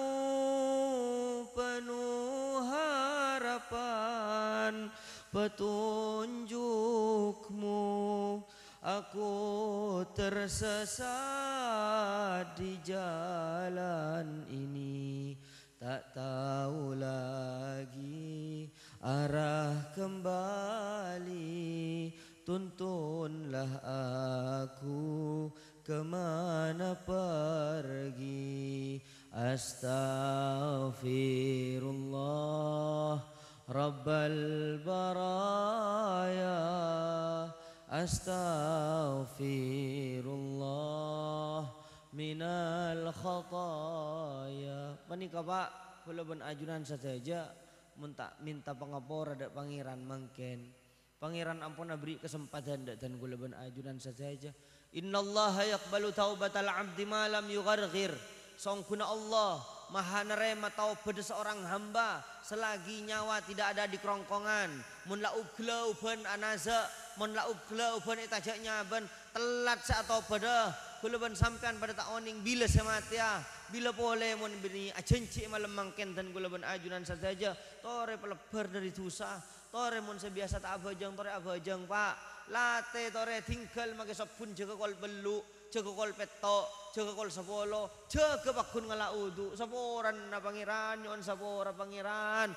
penuh harapan petunjukmu aku tersesat di jalan ini tak tahu lagi arah kembali tuntunlah aku kemana pergi Astaghfirullah Rabbal Baraya Astaghfirullah Minal khataya Menikah pak Kulubun ajunan saja minta, minta pengapor ada pangeran mangken Pangeran ampun beri kesempatan dan kulubun ajunan saja Inna Allah yaqbalu taubatal abdi malam yugharghir Songkuna Allah Maha nerema taubat seorang hamba Selagi nyawa tidak ada di kerongkongan Mun la'ub kelauban anaza Mun la'ub kelauban itajak nyaban Telat saat taubat Kuluban samkan pada tak oning Bila semati ah, Bila boleh mun bini Ajenci ah, malam mangken dan kuluban ajunan saja Tore pelebar dari dosa Tore mun sebiasa tak abajang Tore abajang pak late tore tingkel mage sabun jaga kol belu jaga kol peto jaga kol sapolo jaga bakun udu saporan na pangeran yon sapora pangeran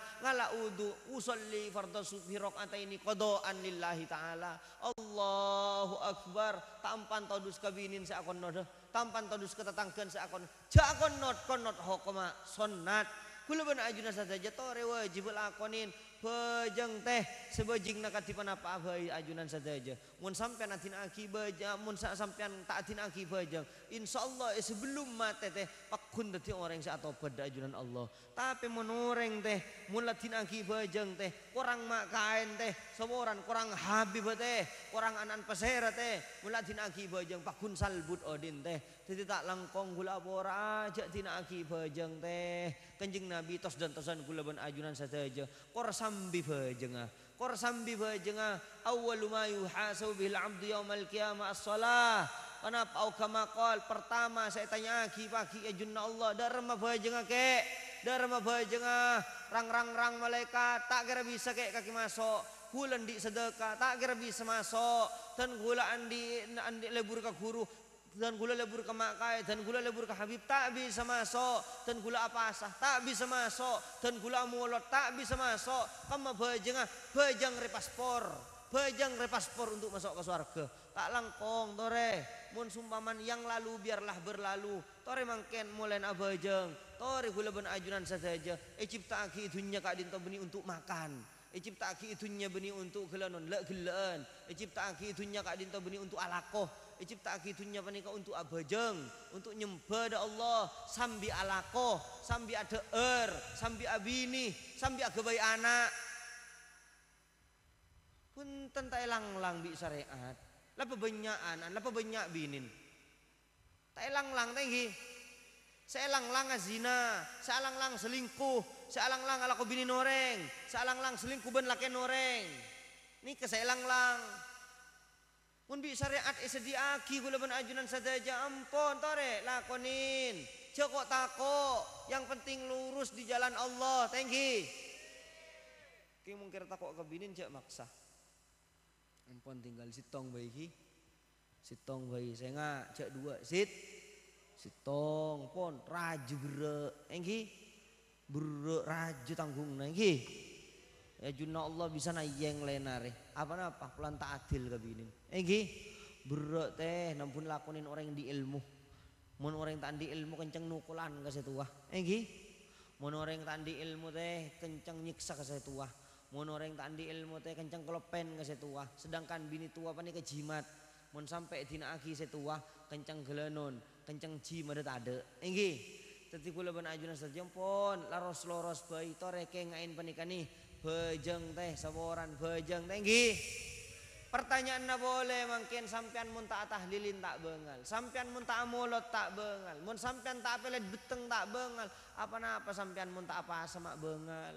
udu usolli fardhu subhi rakaataini qadaan lillahi taala Allahu akbar tampan todus kabinin sa akon nodo eh. tampan todus ketatangkeun sa akon ja akon not kon not hokoma sunnat kulo ben ajuna saja tore wajib lakonin Pejang teh, sebojing naka tipanaapavai ajunan sateja. sampetinaki baja sampeyan taktinaki bajajang Insya Allah eh, sebelum mata teh pakun orang saat atau pada aajan Allah tapi menung teh mulaitinaki bajang teh orang makain teh seran kurang Habib teh orang anan peserat teh mulaidinaki bajajang Pakun salbut Odin teh jadi tak langkong gula-por ajatinaki bajang teh kejing nabitos dan tesan gulaban ajunan saya aja orangs baja ah. Korsan bae jenga awwalu ma yuhasabu bil abdu yaumal qiyamah as-salah. Kenapa au kama pertama saya tanya aki ah, pagi ya Allah darma bae jenga ke darma bae jenga rang-rang-rang malaikat tak kira bisa ke kaki masuk kulan di sedekah tak kira bisa masuk dan gula andi andi lebur ke guru dan gula lebur ke makai dan gula lebur ke habib tak bisa masuk dan gula apa asah tak bisa masuk dan gula mulut tak bisa masuk kamu bajengah bajang repaspor bajang repaspor untuk masuk ke surga tak langkong tore mun sumpaman yang lalu biarlah berlalu tore mangken mulai abajeng tore gula ben ajunan saja ecipta aki dunia kak dinto beni untuk makan Icip ta'ki itunya beni untuk gelanon lek gelan. Icip itunya kak dinto beni untuk alakoh iciptake dunya panika untuk abajeng untuk nyembah da Allah sambi alakoh sambi adeer sambi abini sambi agabai anak Pun tentai lang-lang bi syariat Lapa banyak anak Lapa banyak binin tak lang-lang tinggi selang-lang zina selang-lang selingkuh selang-lang ala bini noreng selang-lang selingkuh ben laki noreng ini keselang-lang Mun bi syariat e aki kula ben ajunan saja ya ampun tore lakonin. Joko tako, yang penting lurus di jalan Allah. you. Ki mungkin tako kebinin jak maksa. Ampun tinggal sitong baiki. Sitong bayi senga jak dua sit. Sitong pon raju Thank Engki. Bere raju tanggung nengki. Ya Allah bisa na yeng lenare. Apa napa? apa tak adil kabinin. Enggi eh, Berok teh nampun lakunin orang di ilmu. Mun orang tak di ilmu kenceng nukulan ke saya tua. Enggi eh, mun orang tak di ilmu teh kenceng nyiksa ke saya tua. Mun orang tak di ilmu teh kenceng kelopen ke saya tua. Sedangkan bini tua apa ni kejimat. Mun sampe dina aki saya tua kenceng gelenon kenceng jimat ada ada. Enggi eh, tetapi kula ben ajuna sajempon la ros loros bayi to rekeng ngain panikani bejeng teh seboran bejeng tinggi pertanyaan na boleh mungkin sampean muntah atah lilin tak bengal sampean muntah mulut tak bengal mun sampean tak pelet beteng tak bengal apa napa sampean sampaian apa sama bengal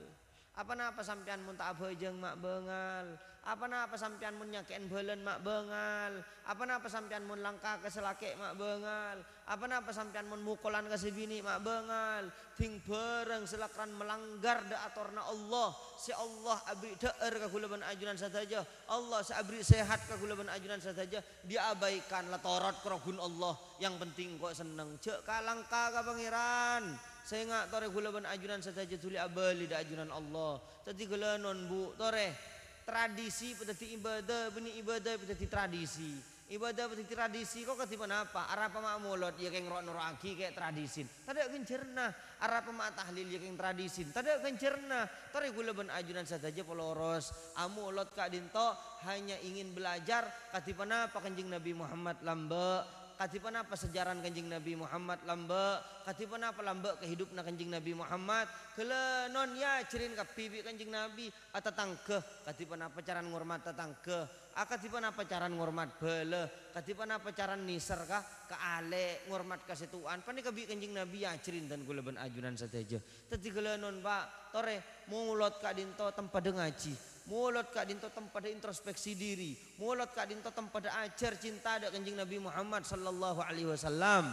apa napa sampean mun tak bojeng mak bengal apa napa sampean mun nyakeen beulen mak bengal apa napa sampean mun langka ke selake mak bengal apa napa sampean mun mukulan ke sibini mak bengal ting bareng selakran melanggar da aturna Allah si Allah abri deer ka kula ben ajunan sadaja Allah si abri sehat ka kula ben ajunan sadaja diabaikan la torot krogun Allah yang penting kok seneng cek ka langka ka pangeran saya ngak tore gula ban ajunan saja je tuli abali ah, ajunan Allah. Tadi gula non bu tore tradisi petati ibadah bini ibadah petati tradisi. Ibadah petati tradisi kok kati pun apa? Arab pemak mulut ya keng rok norok aki kayak tradisi. Tadi keng cerna Arab pemak tahlil ya keng tradisi. Tadi keng cerna tore gula ban ajunan saja poloros. Amu ah, lot kak dinto hanya ingin belajar kati pun apa kencing Nabi Muhammad lambek buat apaejaran kejing nabi Muhammad lambek Katpunapa lambek hidup na kejing nabi Muhammad gelenon ya cirin ke bibit kejing nabi atau tangga Kat pacaranmat angga akanapa caraan hormat bele Katpanapa caraaran Nierkah kehormat kesan pan kejing nabi ajarin dan kuleban ajunnan sajaja tadi gelenon Pak toreh mungulot Ka Dito tempat de ngaji Mulut kak dinto tempat introspeksi diri. Mulut kak dinto tempat ajar cinta ada kencing Nabi Muhammad sallallahu alaihi wasallam.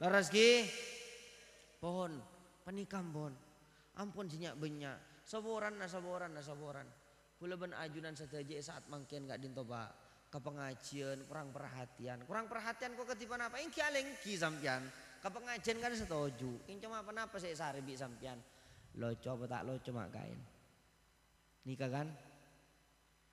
Laras ki pohon penikam pohon. Ampun sinyak banyak, Saboran na saboran na saboran. Kula ben ajunan saja saat mangkian kak dinto pak. Kepengajian kurang perhatian. Kurang perhatian kok ketipan apa? ingki alengki sampian. Kepengajian kan setuju. Ini cuma apa-apa sih saribi sampian. lo coba tak lo cuma kain nikah kan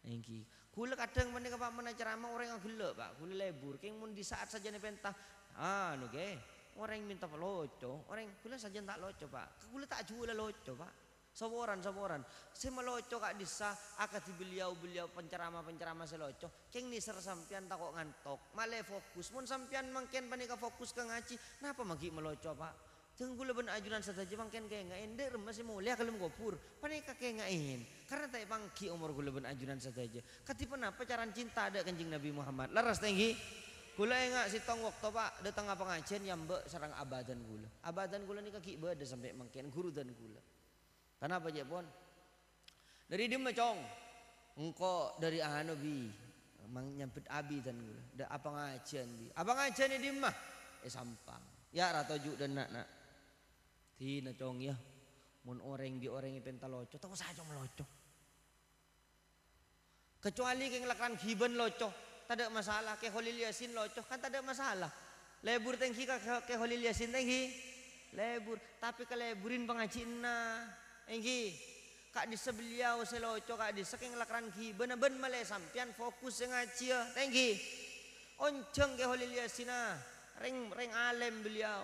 Engki. Kula kadang menika Pak menawi ceramah orang yang gelek Pak, kula lebur king mun di saat saja pentah. Ah, anu, nuge. Orang minta loco, orang kula saja tak loco Pak. Kula tak jual loco Pak. Saboran, saboran. Saya meloco kak disa akad beliau beliau pencerama pencerama saya loco. Keng nisar sampian tak kok ngantok. Male fokus. Mun sampian mungkin panika fokus ke ngaji. Napa magi meloco pak? Jangan gula ben ajuran saja mangken kayak nggak ender masih mulia kalau mau gopur. Panik kayak nggak in. Karena tak pangki umur gula ben ajuran saja aja. apa cara cinta ada kencing Nabi Muhammad. Laras tinggi. Gula enggak si tong waktu pak datang apa ngajen yang be serang abadan gula. Abadan gula ini kaki ada sampai mangken guru dan gula. Kenapa aja pon? Dari dia macong. Engkau dari ahanobi nyambut abi dan gula. Da apa ngajen di Apa ngajen ini mah? Eh sampang. Ya ratojuk dan nak nak. Tina cong ya, mun orang di orang loco. Tahu saya cong loco. Kecuali yang lakukan hiben loco, tak ada masalah. Ke Holil Yasin loco kan tak ada masalah. Lebur tengki ke Holil Yasin tengki, lebur. Tapi ke leburin pengajinna, engki kak di sebeliau seloco kak di saking lakukan hiben ben malai sampian fokus yang ngaji ya, tengki. Onceng ke Holil Yasinah, ring reng alem beliau.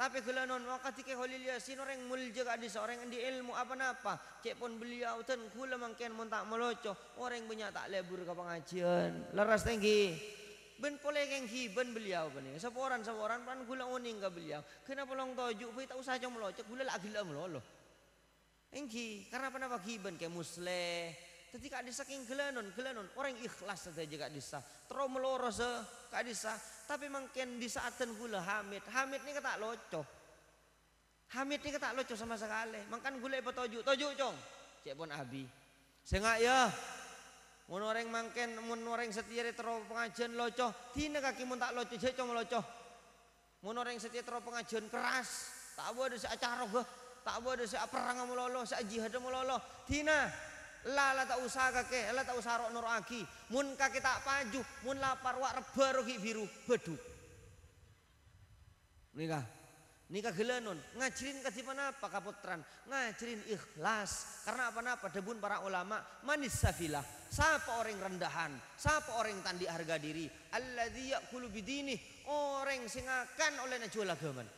Tapi kalau non wakat ikai holilia si orang muljak ada seorang yang di ilmu apa napa. Cek pun beliau ten kula mungkin pun tak meloco. Orang banyak tak lebur ke pengajian. Leras tinggi. Ben boleh yang ben beliau benih, Seporan seporan pun gula oning ke beliau. Kenapa long toju? Kita tak usah cuma meloco. Gula lagi lah meloloh. Engki, karena apa napa hiben kayak musleh, Ketika disa saking gelanon, gelanon orang ikhlas saja kak disa. Terus meloros se kak disa. Tapi mungkin di saatan gula hamid, hamid ini kata loco. Hamid ini kata loco sama sekali. Makan gula ibu toju, toju cong. Cek pun abi. Sengak ya. Mun orang mungkin, mun orang setia terus pengajian loco. Tina kaki mun tak loco, cek cong loco. Mun orang setia terus pengajian keras. Tak boleh ada acara gue. Tak boleh ada perang melolo, se jihad melolo. Tina. La tak usah kake, la tak usah rok nur agi. Mun kake tak paju, mun lapar wak reba rogi biru bedu. Nikah. Nikah gelenon, kasih mana apa kaputran, ngajarin ikhlas. Karena apa napa debun para ulama, manis safilah. Siapa orang rendahan, siapa orang tandi harga diri. Allah dia yaqulu bidini, orang singakan oleh najwa agaman.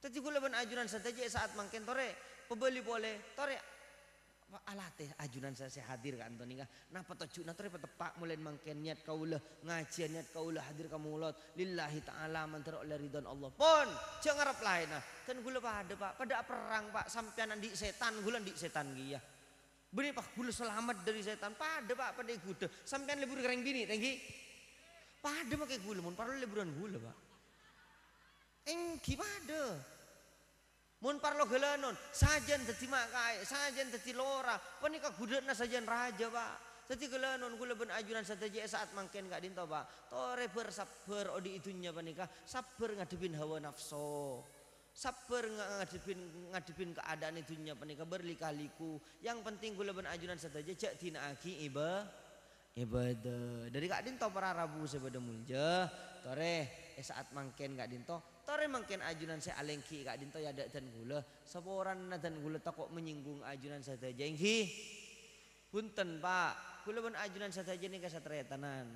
Tadi kula ben ajuran saja saat mangkin tore, pebeli boleh, tore Alate, teh ajunan saya, saya hadir kan Antoni kah napa tejuna teh tepak mulai mangken niat kaulah ngajian niat kaulah hadir kamu ulat lillahi ta'ala mantar oleh ridhon Allah pun jangan ngarep lain nah kan gula pada pak pada perang pak sampean di setan gula di setan ya. Beri pak gula selamat dari setan pada pak pada gude sampean lebur kering bini tenggi pada pakai gula mon paruh liburan gula pak Engki pada Mun parlo gelanon, sajen tadi makai, sajen tadi lora, punika gudetna sajen raja, Pak. Tadi gelanon gula ben ajuran sadaji saat mangken gak dinto, Pak. Tore bersabar odi itunya panika sabar ngadepin hawa nafsu. Sabar ngadepin ngadepin keadaan itunya panika berlikaliku. Yang penting gula ben ajuran cek tina aki iba ibadah. Dari kak dinto para Rabu sebeda mulja, tore esaat eh, mangken gak dinto Tore mungkin ajunan saya alengki kak dinto ya dak dan gula. Seporan na dan gula takut menyinggung ajunan saya jenghi. Punten pak, gula pun ajunan saya jenghi ke satretanan.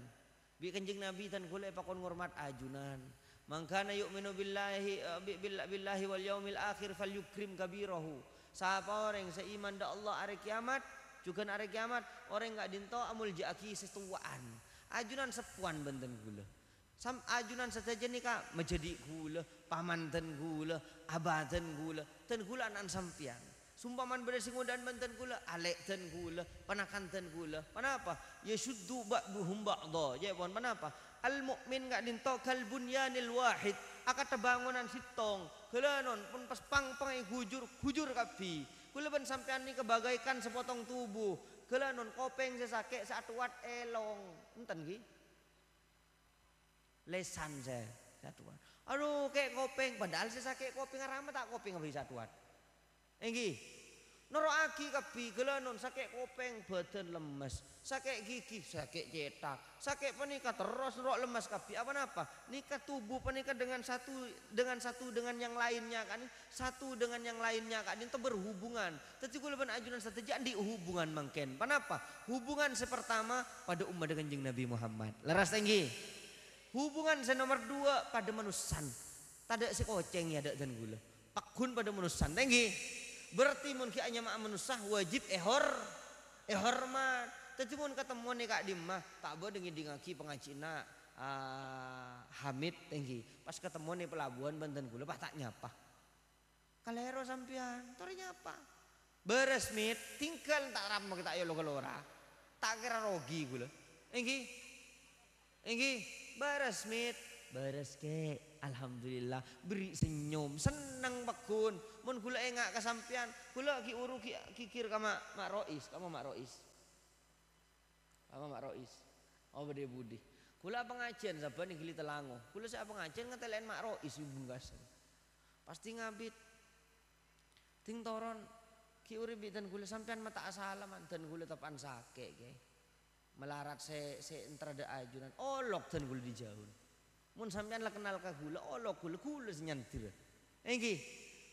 Bi kenjing nabi dan gula pakon hormat ajunan. Mangkana yuk minu billahi eh, billahi wal yaumil akhir fal yukrim kabirahu. Siapa orang seiman da Allah hari kiamat, juga hari kiamat orang nggak dinto amul jaki setuaan. Ajunan sepuan benten gula. Sam ajunan saja jenis kak menjadi gula, paman ten gula, abah ten gula, ten gula nan sampian. Sumpaman beresing udan menten gula, alek ten gula, panakan ten gula. Kenapa? apa? Ya syuddu bak buhum bak do. Ya puan mana Al mukmin kak dinto kal bunyanil wahid. Akat bangunan sitong. Kelanon pun pas pang pangai hujur hujur kapi. Kula ben sampean ni kebagaikan sepotong tubuh. Kelanon kopeng sesake saat wat elong. Enten gih. lesan saya satuan. Aduh, kayak kopeng, padahal saya sakit kopeng ramah tak kopeng nggak satuan. Enggi, noro aki kepi gelanon sakit kopeng badan lemes, sakit gigi, sakit cetak, sakit penikat terus noro lemes kepi apa napa? Nikah tubuh penikat dengan satu dengan satu dengan yang lainnya kan, satu dengan yang lainnya kan, itu berhubungan. Tapi gue leban ajunan setejan di hubungan mungkin. Kenapa? Hubungan sepertama pada umat dengan jeng Nabi Muhammad. Laras tinggi. Hubungan saya nomor dua pada manusan. sih si koceng ya dan gula. Pakun pada manusan. Tenggi. Berarti mungkin hanya anya manusah wajib ehor. Ehor Tapi mun ketemu nih kak dimah. Tak boleh dengan dingaki pengacina. Uh, ah, Hamid tenggi. Pas ketemu nih pelabuhan banten gula. Pak tak nyapa. Kalero sampian. Tori nyapa. Beresmit. Tinggal tak ramah kita ayo lo kelora. Tak kira rogi gula. Enggi. Enggi. Beres mit. Beres ke. Alhamdulillah. Beri senyum. Senang pekun. Mun gula engak kesampian. Gula ki uru ki kikir kama mak rois. kama mak rois. kama mak rois. Oh bede budi. Gula pengajian saban gili telango. Gula saya pengajian ngetelen mak rois ibu gasan Pasti ngabit. Ting toron ki uribi gula sampean mata asalaman dan gula tepan sake melarat se se entar ada ajunan olok oh, ten gula dijauh mun sampean lah kenal ka gula olok oh, gula gula senyantir enggih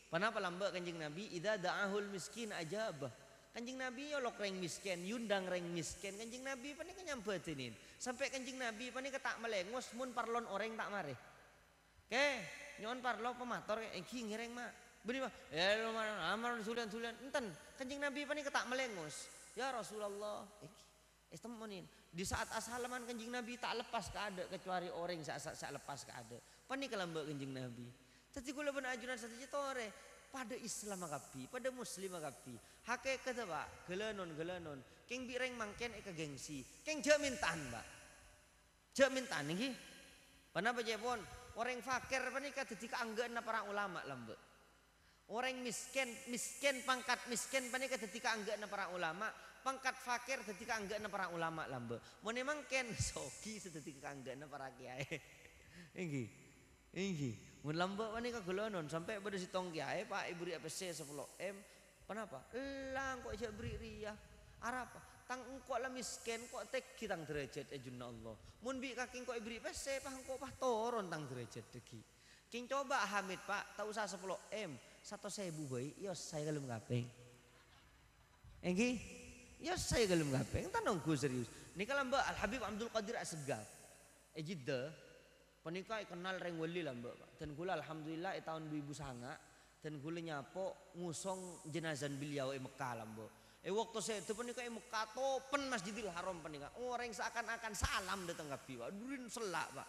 kenapa lamba kanjeng nabi ida da'ahul miskin ajabah Kanjeng Nabi olok oh, reng miskin, yundang reng miskin. Kanjeng Nabi pani kenyambatinin. Sampai kanjeng Nabi pani ketak melengos mun parlon orang tak mare. Ke, nyon parlo pemator enggih ngireng ngereng mak. Beri mah, ya lu amar sulian sulian enten. Kanjeng Nabi pani ketak melengos. Ya Rasulullah, Estemonin. Di saat asalaman kencing Nabi tak lepas ke ada kecuali orang saat saat lepas ke ada. Pani kalamba kencing Nabi. Tadi kula ben ajuran satu tore pada Islam agapi, pada Muslim agapi. kata pak, gelanon gelanon. Keng bireng mangken eka gengsi. Keng jamin tahan, pak, Jamin tahan Pernah baca pun Orang fakir kata dadi kaanggean para ulama lembek. Orang miskin, miskin pangkat miskin kata dadi kaanggean para ulama, pangkat fakir ketika enggak para ulama lambe ken ken, sogi sedadi kanggane para kiai inggih inggih Mau lambe kau gelonon sampai pada si tong kiai Pak Ibu APC sepuluh M kenapa elang kok jak beri ria. arapa tang engkau lah miskin kok tek kitang derajat ajunna ya Allah mun bi kaking kok ibri pese pak engkau pah toron tang derajat degi king coba Hamid pak tak usah sepuluh M satu iya, saya bayi yo saya kalau mengapa, Enggi Ya saya gape. gapeng, tanongku serius. Nikah lamba Al Habib Abdul Qadir Asgaf. E eh, Jeddah, kenal reng wali lamba. Dan kula alhamdulillah e tahun 2000 sanga dan kula nyapo ngusong jenazan beliau e Mekah lamba. E eh, waktu saya itu panika e Mekah topen Masjidil Haram Oh Orang seakan-akan salam datang gapi, Pak. Durin selak, Pak.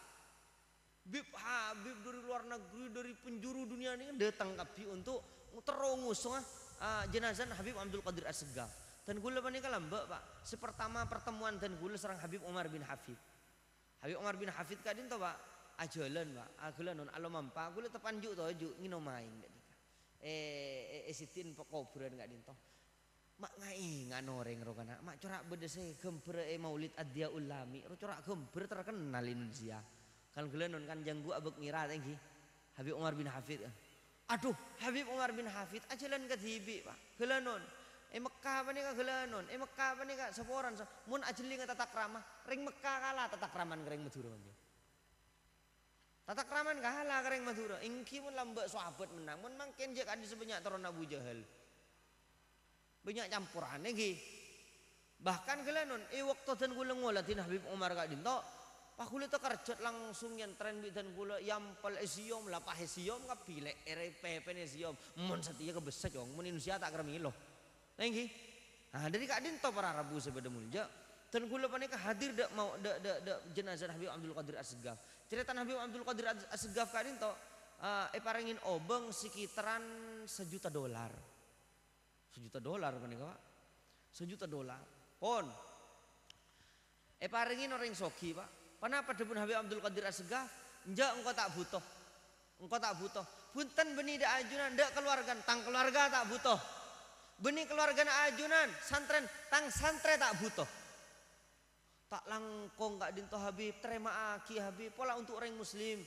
Bib Habib dari luar negeri dari penjuru dunia ini kan datang kapi untuk terus ngusong ah, jenazah Habib Abdul Qadir Asegaf. Dan gula menikah lembek pak. Sepertama pertemuan dan gula serang Habib Umar bin Hafid. Habib Umar bin Hafid kadin tau pak. Ajalan pak. Ajalan non alo mampa. Gula tepanjuk tau juk ngino main gak nikah. Eh eh esitin eh, pekoburan gak dinto. Mak ngai nganoreng rokana. Mak corak bedese gember eh maulid adia ulami. Corak gember terkenal Indonesia. Kan gula non kan janggu abek ngira tinggi. Habib Umar bin Hafid. Aduh, Habib Umar bin Hafid ajalan ke Pak. Gula non. Eh Mekah apa nih gelanon? Eh Mekah apa nih seporan? Mun ajeli nggak tata krama, ring Mekah kalah tata kraman kering Madura mandi. Tata kraman kalah kering Madura. Ingki mun lambat sahabat menang, mun mungkin jek adi sebanyak turun Abu Jahal. Banyak campuran ki. Bahkan gelanon, eh waktu dan gulang ngolatin Habib Umar kak dinto. Pak kulit kerjot langsung yang tren dan gula yang pel esiom lah pak esiom kapilek ere pepen esiom. mon setia kebeset jong, mon Indonesia tak loh Tenggi. Nah, dari kak Din para Rabu sebeda mulja. Dan kula panika hadir dak mau dak dak dak jenazah Habib Abdul Qadir Asgaf. Cerita Habib Abdul Qadir Asgaf kak Dinto to ah, eh parengin obeng sekitaran sejuta dolar. Sejuta dolar panika Pak. Sejuta dolar. Pon. Eh parengin orang soki Pak. Kenapa depan Habib Abdul Qadir Asgaf? Enggak engkau tak butuh. Engkau tak butuh. Punten benida dak ajunan ndak keluarga, tang keluarga tak butuh benih keluarga ajunan santren tang santre tak butuh tak langkong gak dinto habib terima aki habib pola untuk orang muslim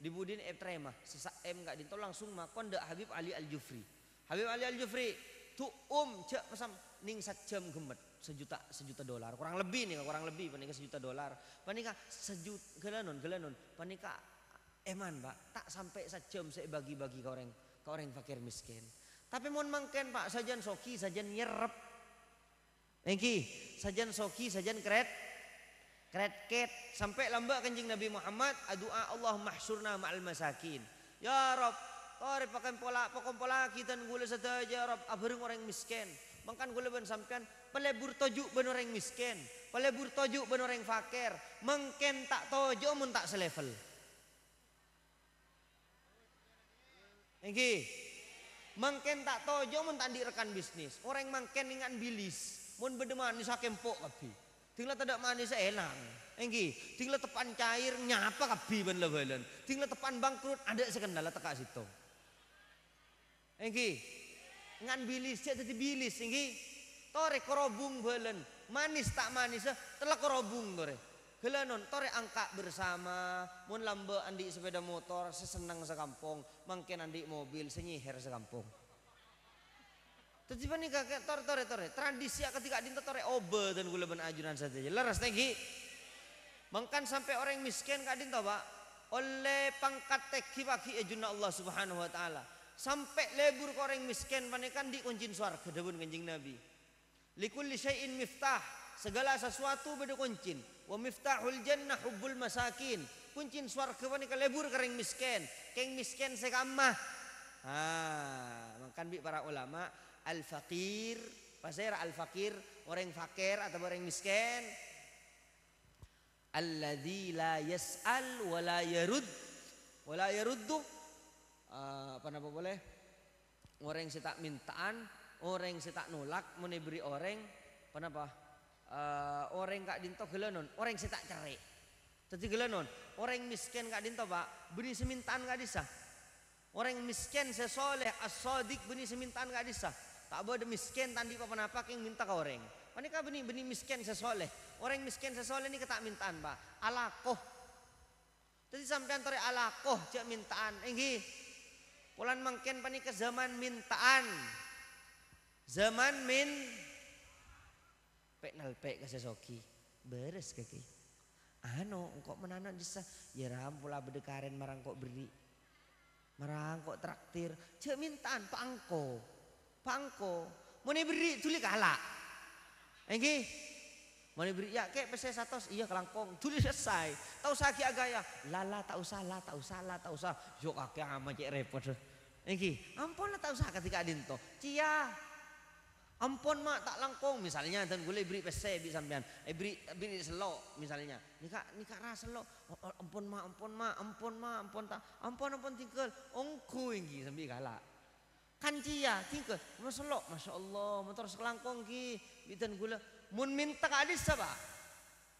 dibudin eh terima sesak em gak dinto langsung makon dak habib ali al jufri habib ali al jufri tu um cek pesam ning sat jam gemet sejuta sejuta dolar kurang lebih nih kurang lebih panika sejuta dolar panika sejuta gelanon gelanon panika eman pak tak sampai sat jam saya bagi-bagi ke orang ke orang fakir miskin Tapi mohon mangken pak sajian soki sajian nyerep. Engki sajian soki sajian kret kret ket sampai lamba kencing Nabi Muhammad adua Allah mahsurna ma'al masakin. Ya Rob, kau pakai pola pokok pola kita ngulur saja ya Rob. Abang orang miskin, Mangkan gula ben sampean pelebur tojuk ben orang miskin, pelebur tojuk ben orang fakir, mangken tak tojo mun tak selevel. Engki, Mangken tak tojo mun tandi rekan bisnis. Orang mangken dengan bilis. Mun bedeman ni sakempok kapi Tinggal tidak manis enang enggi tinggal tepan cair nyapa kapi ben lebalan. Tinggal tepan bangkrut ada sekendala teka situ. enggi ingan bilis cek tadi bilis enggi Tore korobung belen. Manis tak manis, eh, telah korobung tore. Hela non tore angka bersama, mun lambe andi sepeda motor sesenang sekampung, mungkin andi mobil senyihir sekampung. Tiba nih kakek tore tore tore tradisi ketika dinta tore obe dan gula ben ajunan saja. Laras tinggi mungkin sampai orang miskin kak dinta pak oleh pangkat teki bagi ajuna Allah Subhanahu wa taala. Sampai lebur koreng miskin di kan dikuncin suar debun kencing Nabi. Likulli syai'in miftah, segala sesuatu beda kuncin Wa miftahul jannah hubbul masakin. Kuncin swarga panika lebur kering miskin. Keng miskin sekamah. ah makan kan bi para ulama al fakir pasir al fakir orang fakir atau orang miskin alladzi la yas'al wa la yarud wa la yaruddu ah, apa nama boleh orang yang tak mintaan orang yang tak nolak mau diberi orang kenapa Eh, orang kak dinto gelonon. orang saya tak cerai jadi gelonon. orang miskin kak dinto pak beri semintaan gak disa orang miskin saya soleh asodik beri semintaan gak disa tak boleh miskin tadi apa apa yang minta ke orang mereka beni beni miskin saya soleh orang miskin saya soleh ini ketak mintaan pak alakoh jadi sampean tori alakoh cek mintaan enggi pulan mungkin panik ke zaman mintaan zaman min pek nalpek sesoki beres kaki anu engkau menanak desa ya rampula berdekaren marang kok beri marang kok traktir cek mintaan pangko pangko mau beri tulis kalah eh, enggih mau beri ya kek pesen satu iya kelangkong tulis selesai tau sakit agak ya lala tak salah lah salah usah salah tak usah yuk kakek ama cek repot enggih eh, ampun lah tak usah ketika adinto cia Ampun mak tak langkung misalnya dan gue beri pese bi sampean. Eh beri beri selok misalnya. Nikah nikah rasa selok. Oh, oh, ampun mak ampun mak ampun mak ampun tak ampun ampun tinggal, Ongku inggi sambil galak. Kan ya tinggal, Mas masya Allah motor selangkung ki. dan gue mun minta kadis apa?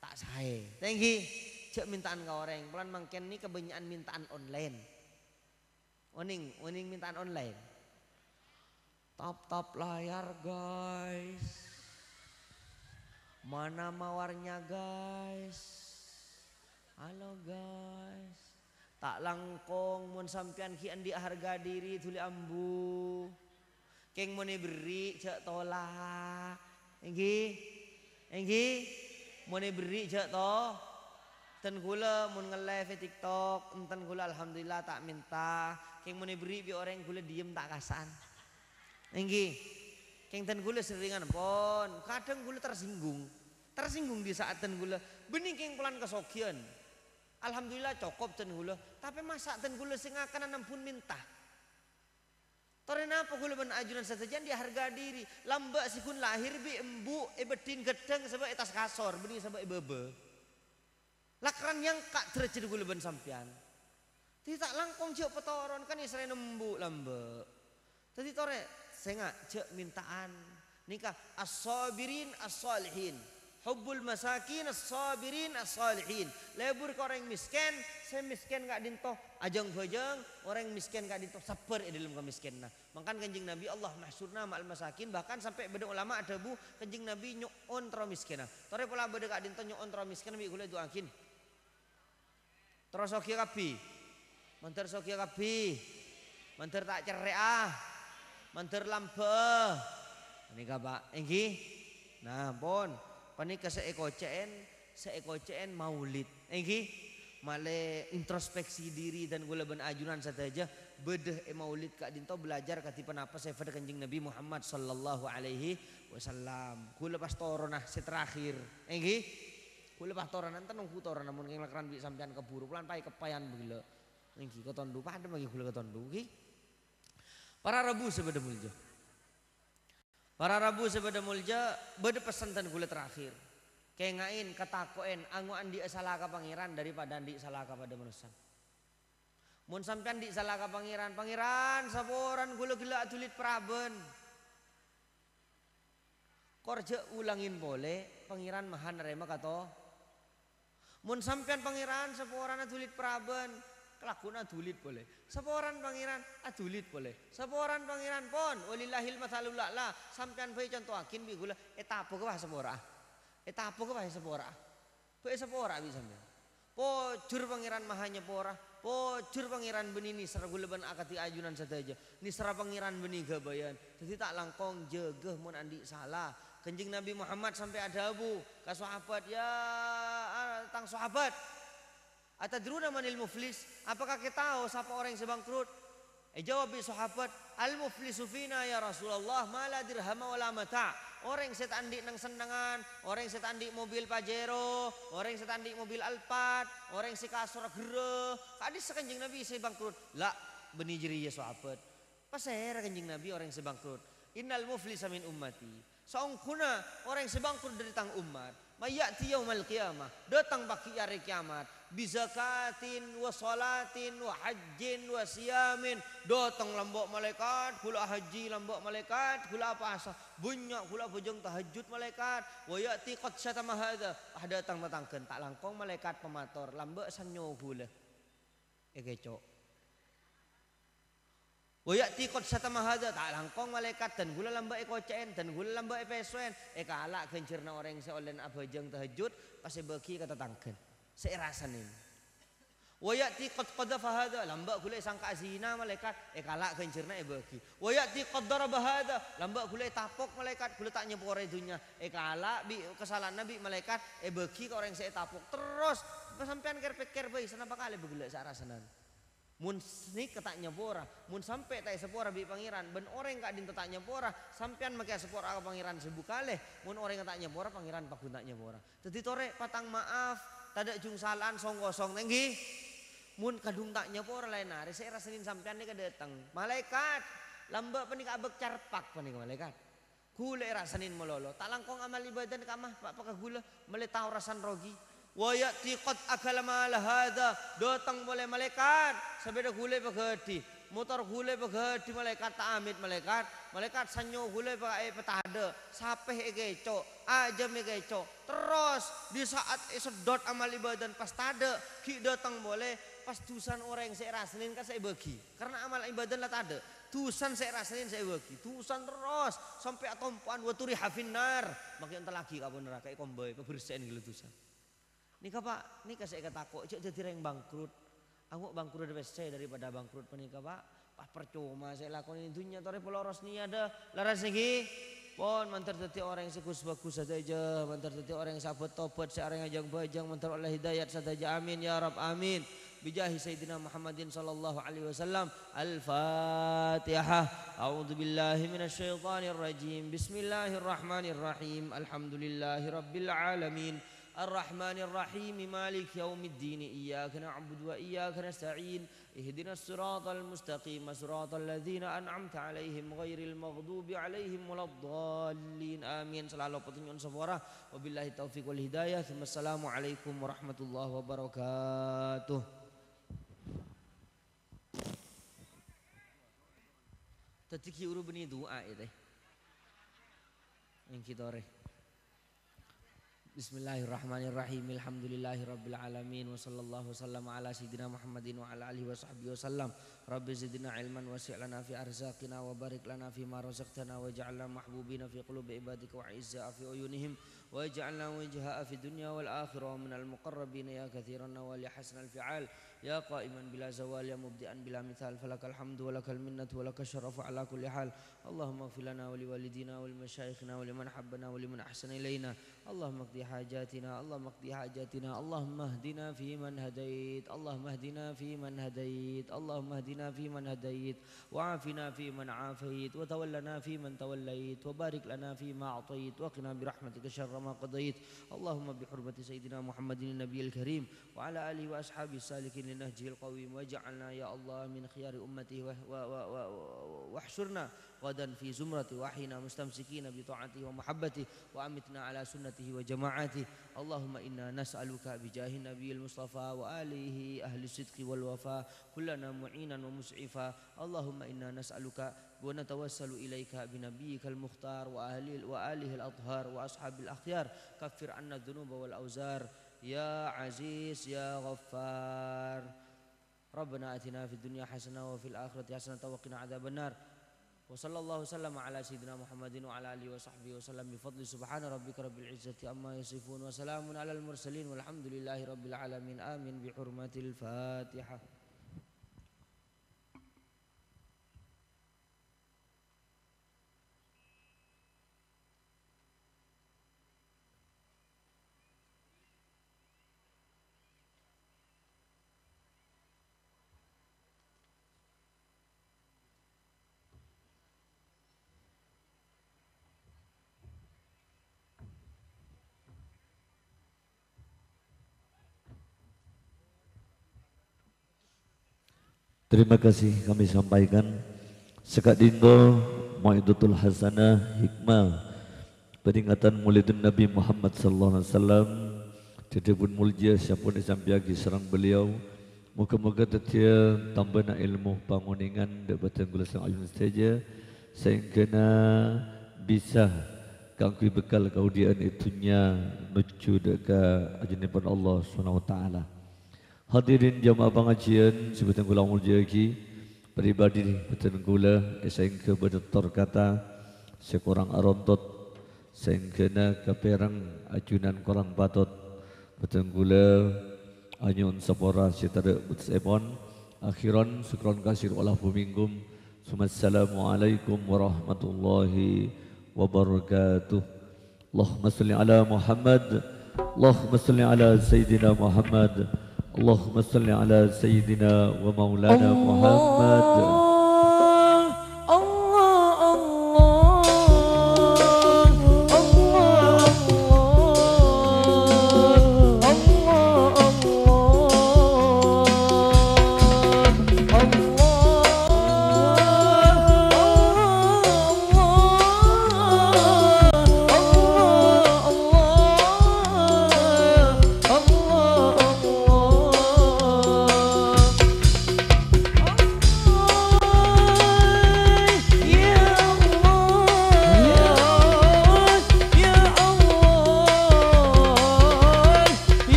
Tak sae. tinggi, Cek mintaan kau orang. Pelan mangken ni kebanyakan mintaan online. Oning, oning mintaan online. Tap-tap layar guys. Mana mawarnya guys. Halo guys. Tak langkong mun sampean kian di harga diri tuli ambu. Keng mone beri cek tolak. Enggi. Enggi. Mone beri cek to. Ten gula mun nge-live TikTok, enten gula alhamdulillah tak minta. Keng mun beri bi orang gula diem tak kasan. Nggih. Kengten gula seringan pon, kadang gula tersinggung. Tersinggung di saat ten gula bening keng pelan kesokian Alhamdulillah cukup ten gula tapi masa ten singa sing enam pun minta. Toren apa gula ben ajunan sesajen dia harga diri. Lamba sikun lahir bi embu ebedin gedeng sebab etas kasor, bening sebab ebebe. Lakran yang kak derajat gula ben sampean. Tidak langkong jauh petoron kan Israel nembu lamba. Tadi tore senga cek mintaan nikah asobirin sabirin as-salihin hubbul masakin asobirin sabirin as lebur ke orang miskin saya miskin gak dinto ajang bajang orang miskin gak dinto sabar ya di dalam kemiskin nah makan kanjeng nabi Allah mahsurna ma'al masakin bahkan sampai beda ulama ada bu kanjeng nabi nyokon terus miskin nah tore pola beda gak dinto nyuon tro miskin nabi gula doakin terus oke kapi Menter oke kapi. Menter tak cerai ah. Menter lambe. kah Pak. Enggi. Nah, pun panika seeko CN, seeko CN maulid. Enggi. Male introspeksi diri dan gula ben ajunan saja bedah e maulid kak dinto belajar kati penapa sefer kencing Nabi Muhammad sallallahu alaihi wasallam. gula pas toronah set terakhir. Enggi. gula pas toronah nanti nunggu toronah mun kenglekeran bi sampean keburu pulan pai kepayan begila. Enggi pada bagi gula kau tondu ki. Para Rabu sebeda mulja. Para Rabu sebeda mulja beda pesan dan gula terakhir. Kengain ketakoen andi salah ke pangeran daripada di salaka pada manusia. Mun sampean di ke pangeran, pangeran saporan gula gila tulit praben. Korja ulangin boleh, pangeran mahan rema kato. Mun sampean pangeran saporan tulit praben, Lakukan adulit boleh. Seporan pangeran adulit ah, boleh. Seporan pangeran pon walillahil lah. a'la sampean bae akin bi gula etapo eh, ke sepora. Etapo eh, ke sepora. Bae sepora bi sampean. Pojur pangeran Mahanya nyepora, pojur pangeran beni ni ban akati ajunan sadaja. Ni sera pangeran beni gabayan. Jadi tak langkong jegeh mun andi salah. Kenjing Nabi Muhammad sampai ada abu Kasuhabat sahabat ya ah, tang sahabat Atadruna ilmu muflis? Apakah kita tahu siapa orang yang sebangkrut? Eh, jawab sahabat, al muflisu fina ya Rasulullah, malah dirham wala mata. Orang yang di nang senengan, orang yang di mobil Pajero, orang yang di mobil Alphard, orang yang kasur gere. Kadis sekanjing Nabi saya bangkrut. Lah, beni jeri ya sahabat. Pasera kanjing Nabi orang yang sebangkrut. Innal muflisa min ummati. Songkuna orang yang sebangkrut dari tang umat. Mayati yaumal kiamat Datang bagi hari kiamat bizakatin wa salatin wa hajjin wa siyamin datang lambok malaikat kula haji lambok malaikat kula asa bunyak kula bujung tahajud malaikat wa yati qad syatama hadza ah datang matangkeun tak langkong malaikat pemator lambok sanyo kula ya, ekecok wa yati qad syatama hadza tak langkong malaikat dan kula lambok ekocen dan kula lambok epesuen eh, alak kencirna orang seolen abajeng tahajud pasti bagi kata tangkeun saya rasa wa ya'ti qad qadafa hadha lambak kulai sangka zina malaikat eh kalak kencerna eh bagi wa ya'ti qad daraba hadha lambak kulai tapok malaikat kulai tak nyepore dunia, eh kalak bi kesalahan nabi malaikat eh bagi ke orang saya tapok terus sampean ker pikir bae senapa kali rasa nan mun sini ketak nyepora mun sampai tak sepora bi pangeran ben orang kak din tak nyepora sampean makai sepora pangeran sebukale mun orang ketak nyepora pangeran tak nyepora jadi tore patang maaf tadak jung salan song kosong tenggi mun kadung taknya nyapa orang lain hari saya rasain sampean ini datang malaikat lamba penik abek carpak penik malaikat gule rasanin melolo tak langkong amal ibadah kamah pak pakai gula meletau rasan rogi Wayak tiqat agalama lahada datang boleh malaikat sebeda gule pegadi motor hule di malaikat Amit malaikat malaikat sanyo gule pakai eh, petade sapeh egeco eh, ajam egeco eh, terus di saat sedot amal ibadah pas tade ki datang boleh pas tusan orang yang saya rasain kan saya bagi karena amal ibadah lah tade tusan saya rasain saya bagi tusan terus sampai atompuan waturi hafinar makin entah lagi kapan neraka ikomboy kebersihan gitu tusan Nika pak, nika saya kata kok jadi orang bangkrut. Aku bangkrut WC daripada bangkrut menikah pak. Pak percuma saya lakukan ini dunia tore peloros nih ada laras lagi. Pon mantar teti orang yang sekus bagus saja aja. Mantar teti orang yang sahabat tobat orang yang bajang. Mantar oleh hidayat saja amin ya Rab amin. Bijahi Sayyidina Muhammadin sallallahu alaihi wasallam. Al-Fatihah. A'udzu billahi minasyaitonir rajim. Bismillahirrahmanirrahim. Alhamdulillahi rabbil alamin. الرحمن الرحيم مالك يوم الدين إياك نعبد وإياك نستعين اهدنا الصراط المستقيم صراط الذين أنعمت عليهم غير المغضوب عليهم ولا الضالين آمين صلى الله عليه وسلم وبالله التوفيق والهداية ثم السلام عليكم ورحمة الله وبركاته تتكي أربني دعاء إذا إنك دوري بسم الله الرحمن الرحيم الحمد لله رب العالمين وصلى الله وسلم على سيدنا محمد وعلى اله وصحبه وسلم رب زدنا علما وسع لنا في ارزاقنا وبارك لنا فيما رزقتنا واجعلنا محبوبين في قلوب عبادك واعز في عيونهم واجعلنا وجهاء آه في الدنيا والآخرة ومن المقربين يا كثير النوال يا حسن الفعال يا قائما بلا زوال يا مبدئا بلا مثال فلك الحمد ولك المنة ولك الشرف على كل حال اللهم اغفر لنا ولوالدينا ولمشايخنا ولمن حبنا ولمن أحسن إلينا اللهم اقضي حاجاتنا اللهم اقضي حاجاتنا اللهم اهدنا فيمن هديت اللهم اهدنا فيمن هديت اللهم اهدنا فيمن هديت وعافنا فيمن عافيت وتولنا فيمن توليت وبارك لنا فيما أعطيت وقنا برحمتك شر ما قضيت اللهم بحرمة سيدنا محمد النبي الكريم وعلى آله وأصحابه السالكين لنهجه القويم واجعلنا يا الله من خيار أمته واحشرنا غدا في زمرة وحينا مستمسكين بطاعته ومحبته وأمتنا على سنته وجماعته اللهم إنا نسألك بجاه النبي المصطفى وآله أهل الصدق والوفاء كلنا معينا ومسعفا اللهم إنا نسألك ونتوسل إليك بنبيك المختار وآله, وآله الأطهار وأصحاب الأخيار كفر عنا الذنوب والأوزار يا عزيز يا غفار ربنا أتنا في الدنيا حسنة وفي الآخرة حسنة وقنا عذاب النار وصلى الله وسلم على سيدنا محمد وعلى آله وصحبه وسلم بفضل سبحان ربك رب العزة أما يصفون وسلام على المرسلين والحمد لله رب العالمين آمين بحرمة الفاتحة Terima kasih kami sampaikan sekat Sekadindo Ma'idutul Hasanah Hikmah Peringatan Maulidun Nabi Muhammad sallallahu alaihi wasallam Titipun mulja siapa ni sampiagi serang beliau Moga-moga tetia tambah nak ilmu panguningan Dapatan gula sang ayun saja Sehingga na bisa Kangkui bekal kaudian itunya Nucu dekat ajanipan Allah SWT Hadirin jamaah pengajian sebutan kula muljaki pribadi beten kula sehingga bedetor kata sekurang arontot sehingga keperang ajunan korang patot sebutan kula anyun sapora sitare utsepon akhiran sukron kasir olah bumingkum Assalamualaikum warahmatullahi wabarakatuh Allahumma salli ala Muhammad Allahumma salli ala Sayyidina Muhammad اللهم صل على سيدنا ومولانا محمد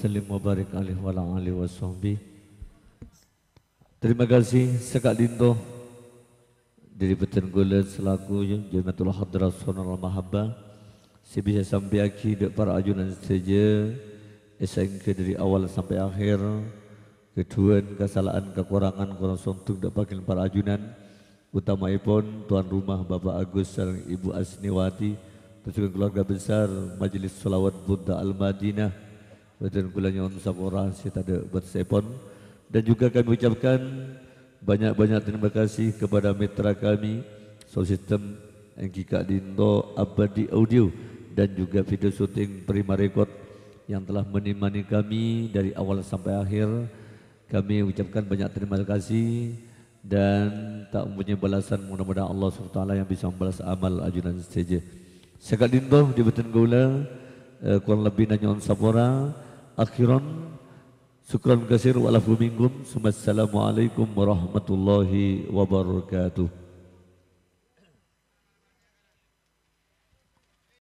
sallim wa barik alaihi wa alihi wa Terima kasih Sekak lindo dari Peten Gula selaku Jematul Hadrah Sonal Saya bisa sampai akhir para ajunan saja SNK dari awal sampai akhir kedua kesalahan kekurangan kurang sontuk dak panggil para ajunan utama ipon tuan rumah Bapak Agus dan Ibu Asniwati terus keluarga besar Majelis Salawat Buddha Al-Madinah Badan Kulanyon Samoran Sitade bersepon Dan juga kami ucapkan banyak-banyak terima kasih kepada mitra kami, Sosistem Engkika Dindo Abadi Audio dan juga video syuting Prima Record yang telah menemani kami dari awal sampai akhir. Kami ucapkan banyak terima kasih dan tak mempunyai balasan mudah-mudahan Allah SWT yang bisa membalas amal ajunan saja. Sekat dindoh di betul gula, eh, kurang lebih nanyon sabora akhiran syukran kasir wa lafu minkum. Assalamualaikum warahmatullahi wabarakatuh.